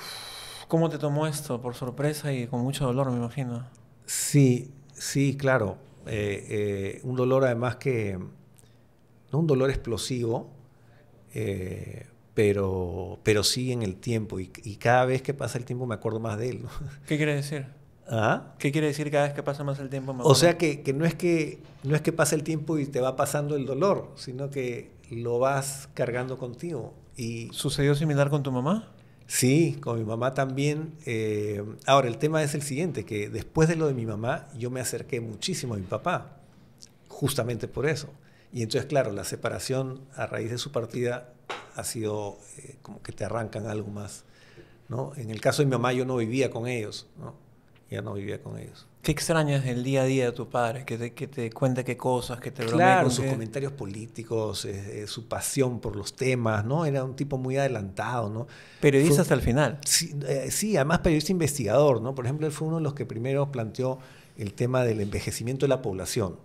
¿Cómo te tomó esto? Por sorpresa y con mucho dolor, me imagino. Sí, sí, claro. Eh, eh, un dolor además que, no un dolor explosivo, pero, pero sí en el tiempo. Y, cada vez que pasa el tiempo me acuerdo más de él. ¿Qué quiere decir? ¿Ah? ¿Qué quiere decir cada vez que pasa más el tiempo? o sea que, no es que no es que pasa el tiempo y te va pasando el dolor, sino que lo vas cargando contigo. Y ¿Sucedió similar con tu mamá? Sí, con mi mamá también. Eh, ahora, el tema es el siguiente, que después de lo de mi mamá, yo me acerqué muchísimo a mi papá, justamente por eso. Y entonces, claro, la separación a raíz de su partida ha sido eh, como que te arrancan algo más. ¿no? En el caso de mi mamá yo no vivía con ellos, ¿no? ya no vivía con ellos. ¿Qué extrañas del día a día de tu padre? Que te, cuenta cuente qué cosas, que te bromee. claro, con sus comentarios políticos, eh, eh, su pasión por los temas, ¿no? Era un tipo muy adelantado, ¿no? Periodista hasta el final. Sí, sí, además periodista investigador, ¿no? Por ejemplo, él fue uno de los que primero planteó el tema del envejecimiento de la población,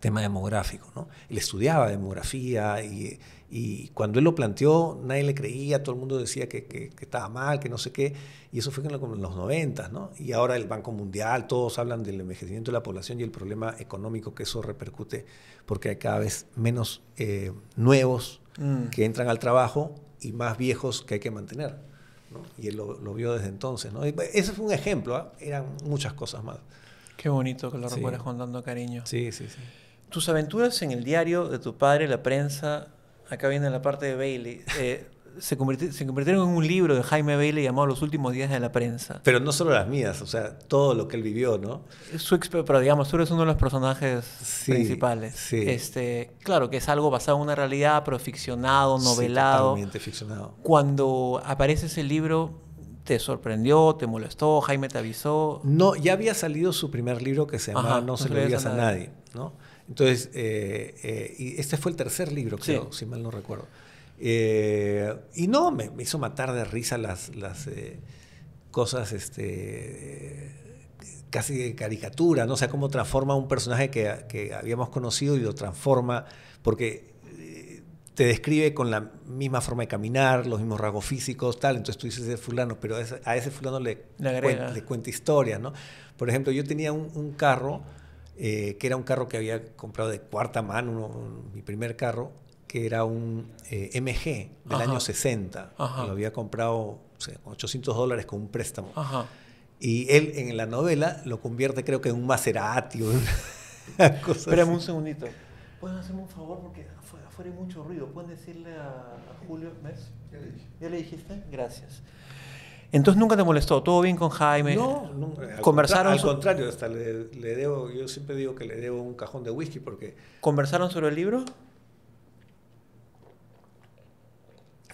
tema demográfico, ¿no? Él estudiaba demografía y y cuando él lo planteó, nadie le creía, todo el mundo decía que, estaba mal, que no sé qué. Y eso fue en, los 90, ¿no? Y ahora el Banco Mundial, todos hablan del envejecimiento de la población y el problema económico que eso repercute, porque hay cada vez menos eh, nuevos mm. que entran al trabajo y más viejos que hay que mantener. ¿no? Y él lo, vio desde entonces, ¿no? Pues, ese fue un ejemplo, ¿ah? eran muchas cosas más. Qué bonito que lo recuerdes con tanto cariño. Sí, sí, sí. Tus aventuras en el diario de tu padre, la prensa, acá viene la parte de Bailey. Eh, se, se, convirtieron en un libro de Jaime Bailey llamado Los últimos días de la prensa. Pero no solo las mías, o sea, todo lo que él vivió, ¿no? Su, pero digamos, tú eres uno de los personajes principales. Sí. Este, claro, que es algo basado en una realidad, pero ficcionado, novelado. totalmente ficcionado. Cuando aparece ese libro, ¿Te sorprendió? ¿Te molestó? ¿Jaime te avisó? No, ya había salido su primer libro que se llamaba No se lo digas a nadie, ¿no? Entonces, eh, eh, y este fue el tercer libro, creo, si mal no recuerdo. Eh, y no, me, hizo matar de risa las, cosas este, casi de caricatura, ¿no? O sea, cómo transforma un personaje que, habíamos conocido y lo transforma, porque te describe con la misma forma de caminar, los mismos rasgos físicos, tal, entonces tú dices es fulano, pero a ese, fulano le, cuenta, historia, ¿no? Por ejemplo, yo tenía un, un carro eh, que era un carro que había comprado de cuarta mano, mi primer carro, que era un eh, MG del año 60. Lo había comprado con 800 dólares con un préstamo. Y él en la novela lo convierte creo que en un Maserati o Espérame un segundito. ¿Pueden hacerme un favor? Porque afuera, hay mucho ruido. ¿Pueden decirle a, Julio? ¿Ves? ¿Ya le dijiste? Gracias. Entonces nunca te molestó, todo bien con Jaime. No, al conversaron. al contrario, hasta le, debo, yo siempre digo que le debo un cajón de whisky porque. ¿Conversaron sobre el libro?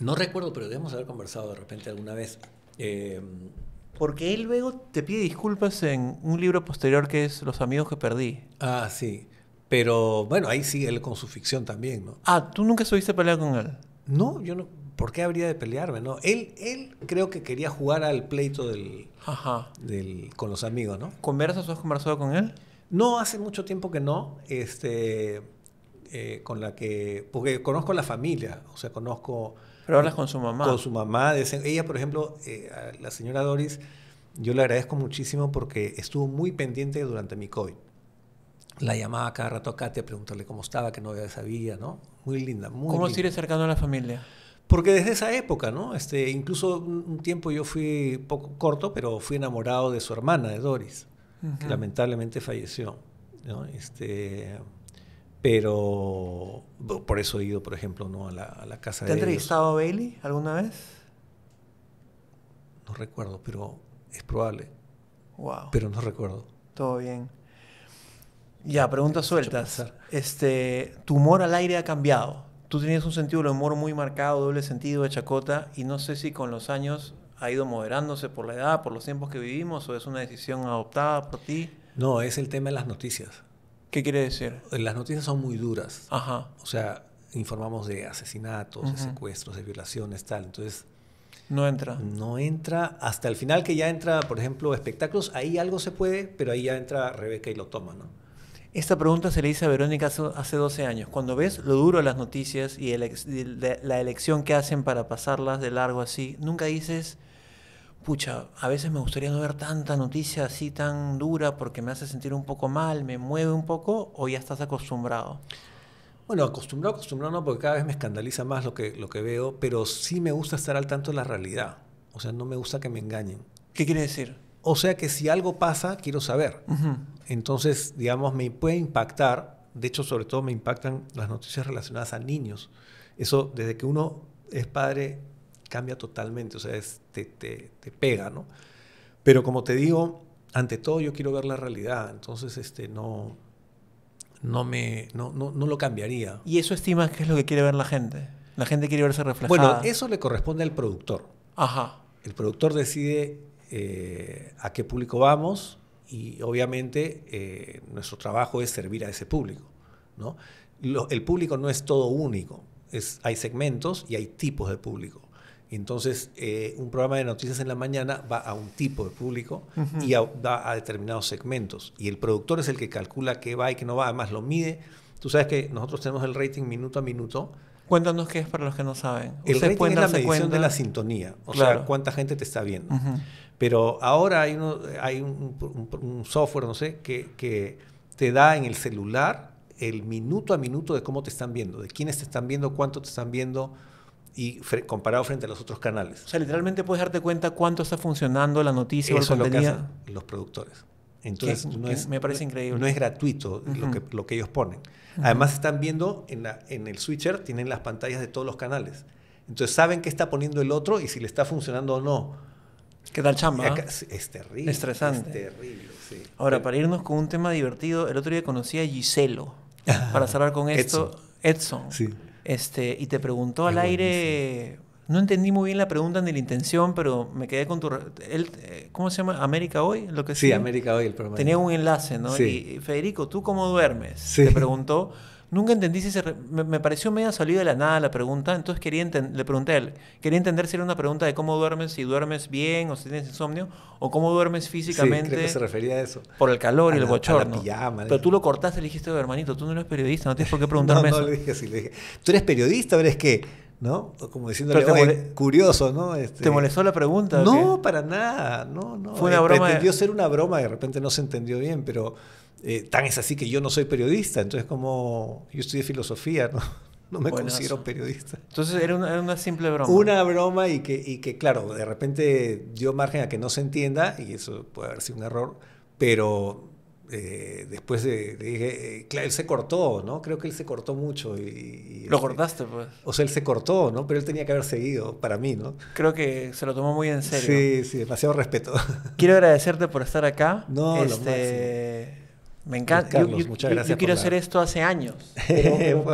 No recuerdo, pero debemos haber conversado de repente alguna vez. Em, porque él luego te pide disculpas en un libro posterior que es Los amigos que perdí. Ah, sí. Pero bueno, ahí sigue él con su ficción también, ¿no? Ah, ¿tú nunca estuviste pelear con él? No, yo no, ¿por qué habría de pelearme? ¿no? Él, él creo que quería jugar al pleito del, con los amigos, ¿no? ¿Conversas o has conversado con él? No, hace mucho tiempo que no. Este, eh, con la que... Porque conozco la familia, o sea, conozco... Pero hablas con su mamá. Con su mamá. Ella, por ejemplo, eh, la señora Doris, yo le agradezco muchísimo porque estuvo muy pendiente durante mi COVID. La llamaba cada rato a Katia a preguntarle cómo estaba, que no sabía, ¿no? Muy linda, muy ¿Cómo se iría acercando a la familia? Porque desde esa época, ¿no? Este, incluso un tiempo yo fui poco corto, pero fui enamorado de su hermana, de Doris, que lamentablemente falleció. Este, pero por eso he ido, por ejemplo, ¿no? a, la, casa de. ¿Te ha entrevistado Bailey alguna vez? No recuerdo, pero es probable. Wow. Pero no recuerdo. Todo bien. Ya, preguntas sueltas. Este, ¿Tu humor al aire ha cambiado? tú tenías un sentido del humor muy marcado, doble sentido de chacota, y no sé si con los años ha ido moderándose por la edad, por los tiempos que vivimos, o es una decisión adoptada por ti. No, es el tema de las noticias. ¿Qué quiere decir? Las noticias son muy duras. Ajá. O sea, informamos de asesinatos, de secuestros, de violaciones, tal. Entonces. No entra. No entra hasta el final que ya entra, por ejemplo, espectáculos. Ahí algo se puede, pero ahí ya entra Rebeca y lo toma, ¿no? Esta pregunta se le hice a Verónica hace, 12 años. Cuando ves lo duro de las noticias y la elección que hacen para pasarlas de largo así, nunca dices, pucha, a veces me gustaría no ver tanta noticia así tan dura porque me hace sentir un poco mal, me mueve un poco o ya estás acostumbrado. Bueno, acostumbrado, acostumbrado no, porque cada vez me escandaliza más lo que, lo que veo, pero sí me gusta estar al tanto de la realidad. O sea, no me gusta que me engañen. ¿Qué quiere decir? O sea que si algo pasa, quiero saber. Entonces, digamos, me puede impactar, de hecho sobre todo me impactan las noticias relacionadas a niños. Eso desde que uno es padre cambia totalmente, o sea, te, te, pega, ¿no? Pero como te digo, ante todo yo quiero ver la realidad, entonces este, no, no, me, no, no, no lo cambiaría. ¿Y eso estimas que es lo que quiere ver la gente? La gente quiere verse reflejada. Bueno, eso le corresponde al productor. Ajá. El productor decide eh, a qué público vamos y obviamente eh, nuestro trabajo es servir a ese público. ¿no? el público no es todo único, es, hay segmentos y hay tipos de público. Entonces, eh, un programa de noticias en la mañana va a un tipo de público y a, va a determinados segmentos. Y el productor es el que calcula qué va y qué no va, además lo mide. Tú sabes que nosotros tenemos el rating minuto a minuto. Cuéntanos qué es para los que no saben. El rating es la medición cuenta? de la sintonía, o sea, cuánta gente te está viendo. Pero ahora hay, hay un, software, no sé, que, te da en el celular el minuto a minuto de cómo te están viendo, de quiénes te están viendo, cuánto te están viendo, y comparado frente a los otros canales. O sea, literalmente puedes darte cuenta cuánto está funcionando la noticia o el contenido. lo que los productores. Entonces, no es, me parece increíble. No es gratuito lo, que, lo que ellos ponen. Además, están viendo en, la, en el switcher, tienen las pantallas de todos los canales. Entonces, saben qué está poniendo el otro y si le está funcionando o no. ¿Qué tal chamba? ¿ah? es, terrible. estresante. Es terrible, sí. Ahora, para irnos con un tema divertido, el otro día conocí a Giselo. Ah, para cerrar con esto, Edson. Sí. Este, y te preguntó al aire. No entendí muy bien la pregunta ni la intención, pero me quedé con tu... Eh, ¿Cómo se llama? ¿América Hoy? Lo que sí, América Hoy, el programa. Tenía un enlace, ¿no? Sí. Y Federico, ¿tú cómo duermes? Sí. Te preguntó. Nunca entendí si se... Me, pareció medio salida de la nada la pregunta, entonces quería le pregunté a él, quería entender si era una pregunta de cómo duermes, si duermes bien o si tienes insomnio, o cómo duermes físicamente. Sí, se refería a eso. Por el calor y el bochorno. Pero tú lo cortaste y le dijiste, hermanito, tú no eres periodista, no tienes por qué preguntarme no, no, eso. No, le dije así, le dije, tú eres periodista, ¿Verdad? es que, ¿no? Como diciéndole, curioso, ¿no? Este, ¿Te molestó la pregunta? No, para nada, no, no. Fue eh, una broma. Pretendió ser una broma, de repente no se entendió bien, pero eh, tan es así que yo no soy periodista, entonces como yo estudié filosofía, ¿no? no me conocieron considero periodista. Entonces era una, simple broma. Una broma y que, claro, de repente dio margen a que no se entienda, y eso puede haber sido un error, pero eh, después de, dije, eh, él se cortó, ¿no? Creo que él se cortó mucho. Y, este, Lo cortaste, pues. O sea, él se cortó, ¿no? Pero él tenía que haber seguido, para mí, ¿no? Creo que se lo tomó muy en serio. Sí, sí, demasiado respeto. Quiero agradecerte por estar acá. No, este... lo me encanta. yo, quiero hacer esto hace años. Pero,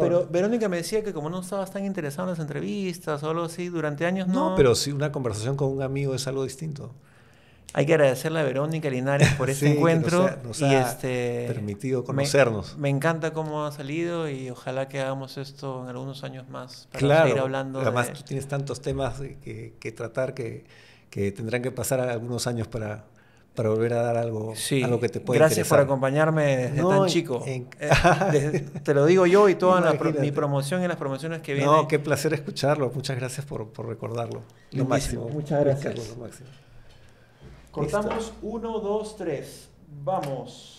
Pero, Verónica me decía que como no estabas tan interesado en las entrevistas o algo así durante años, no. No, pero sí una conversación con un amigo es algo distinto. Hay que agradecerle a Verónica Linares por este encuentro y este, permitido conocernos. Me, encanta cómo ha salido y ojalá que hagamos esto en algunos años más para claro, seguir hablando. Además, tú tienes tantos temas que, tratar que, que tendrán que pasar algunos años para para volver a dar algo, algo que te pueda Gracias por acompañarme desde tan chico. Eh, te lo digo yo y toda mi promoción y las promociones que vienen. No, qué placer escucharlo. Muchas gracias por, recordarlo. Lo máximo. Muchas gracias. Cortamos Uno, dos, tres. Vamos.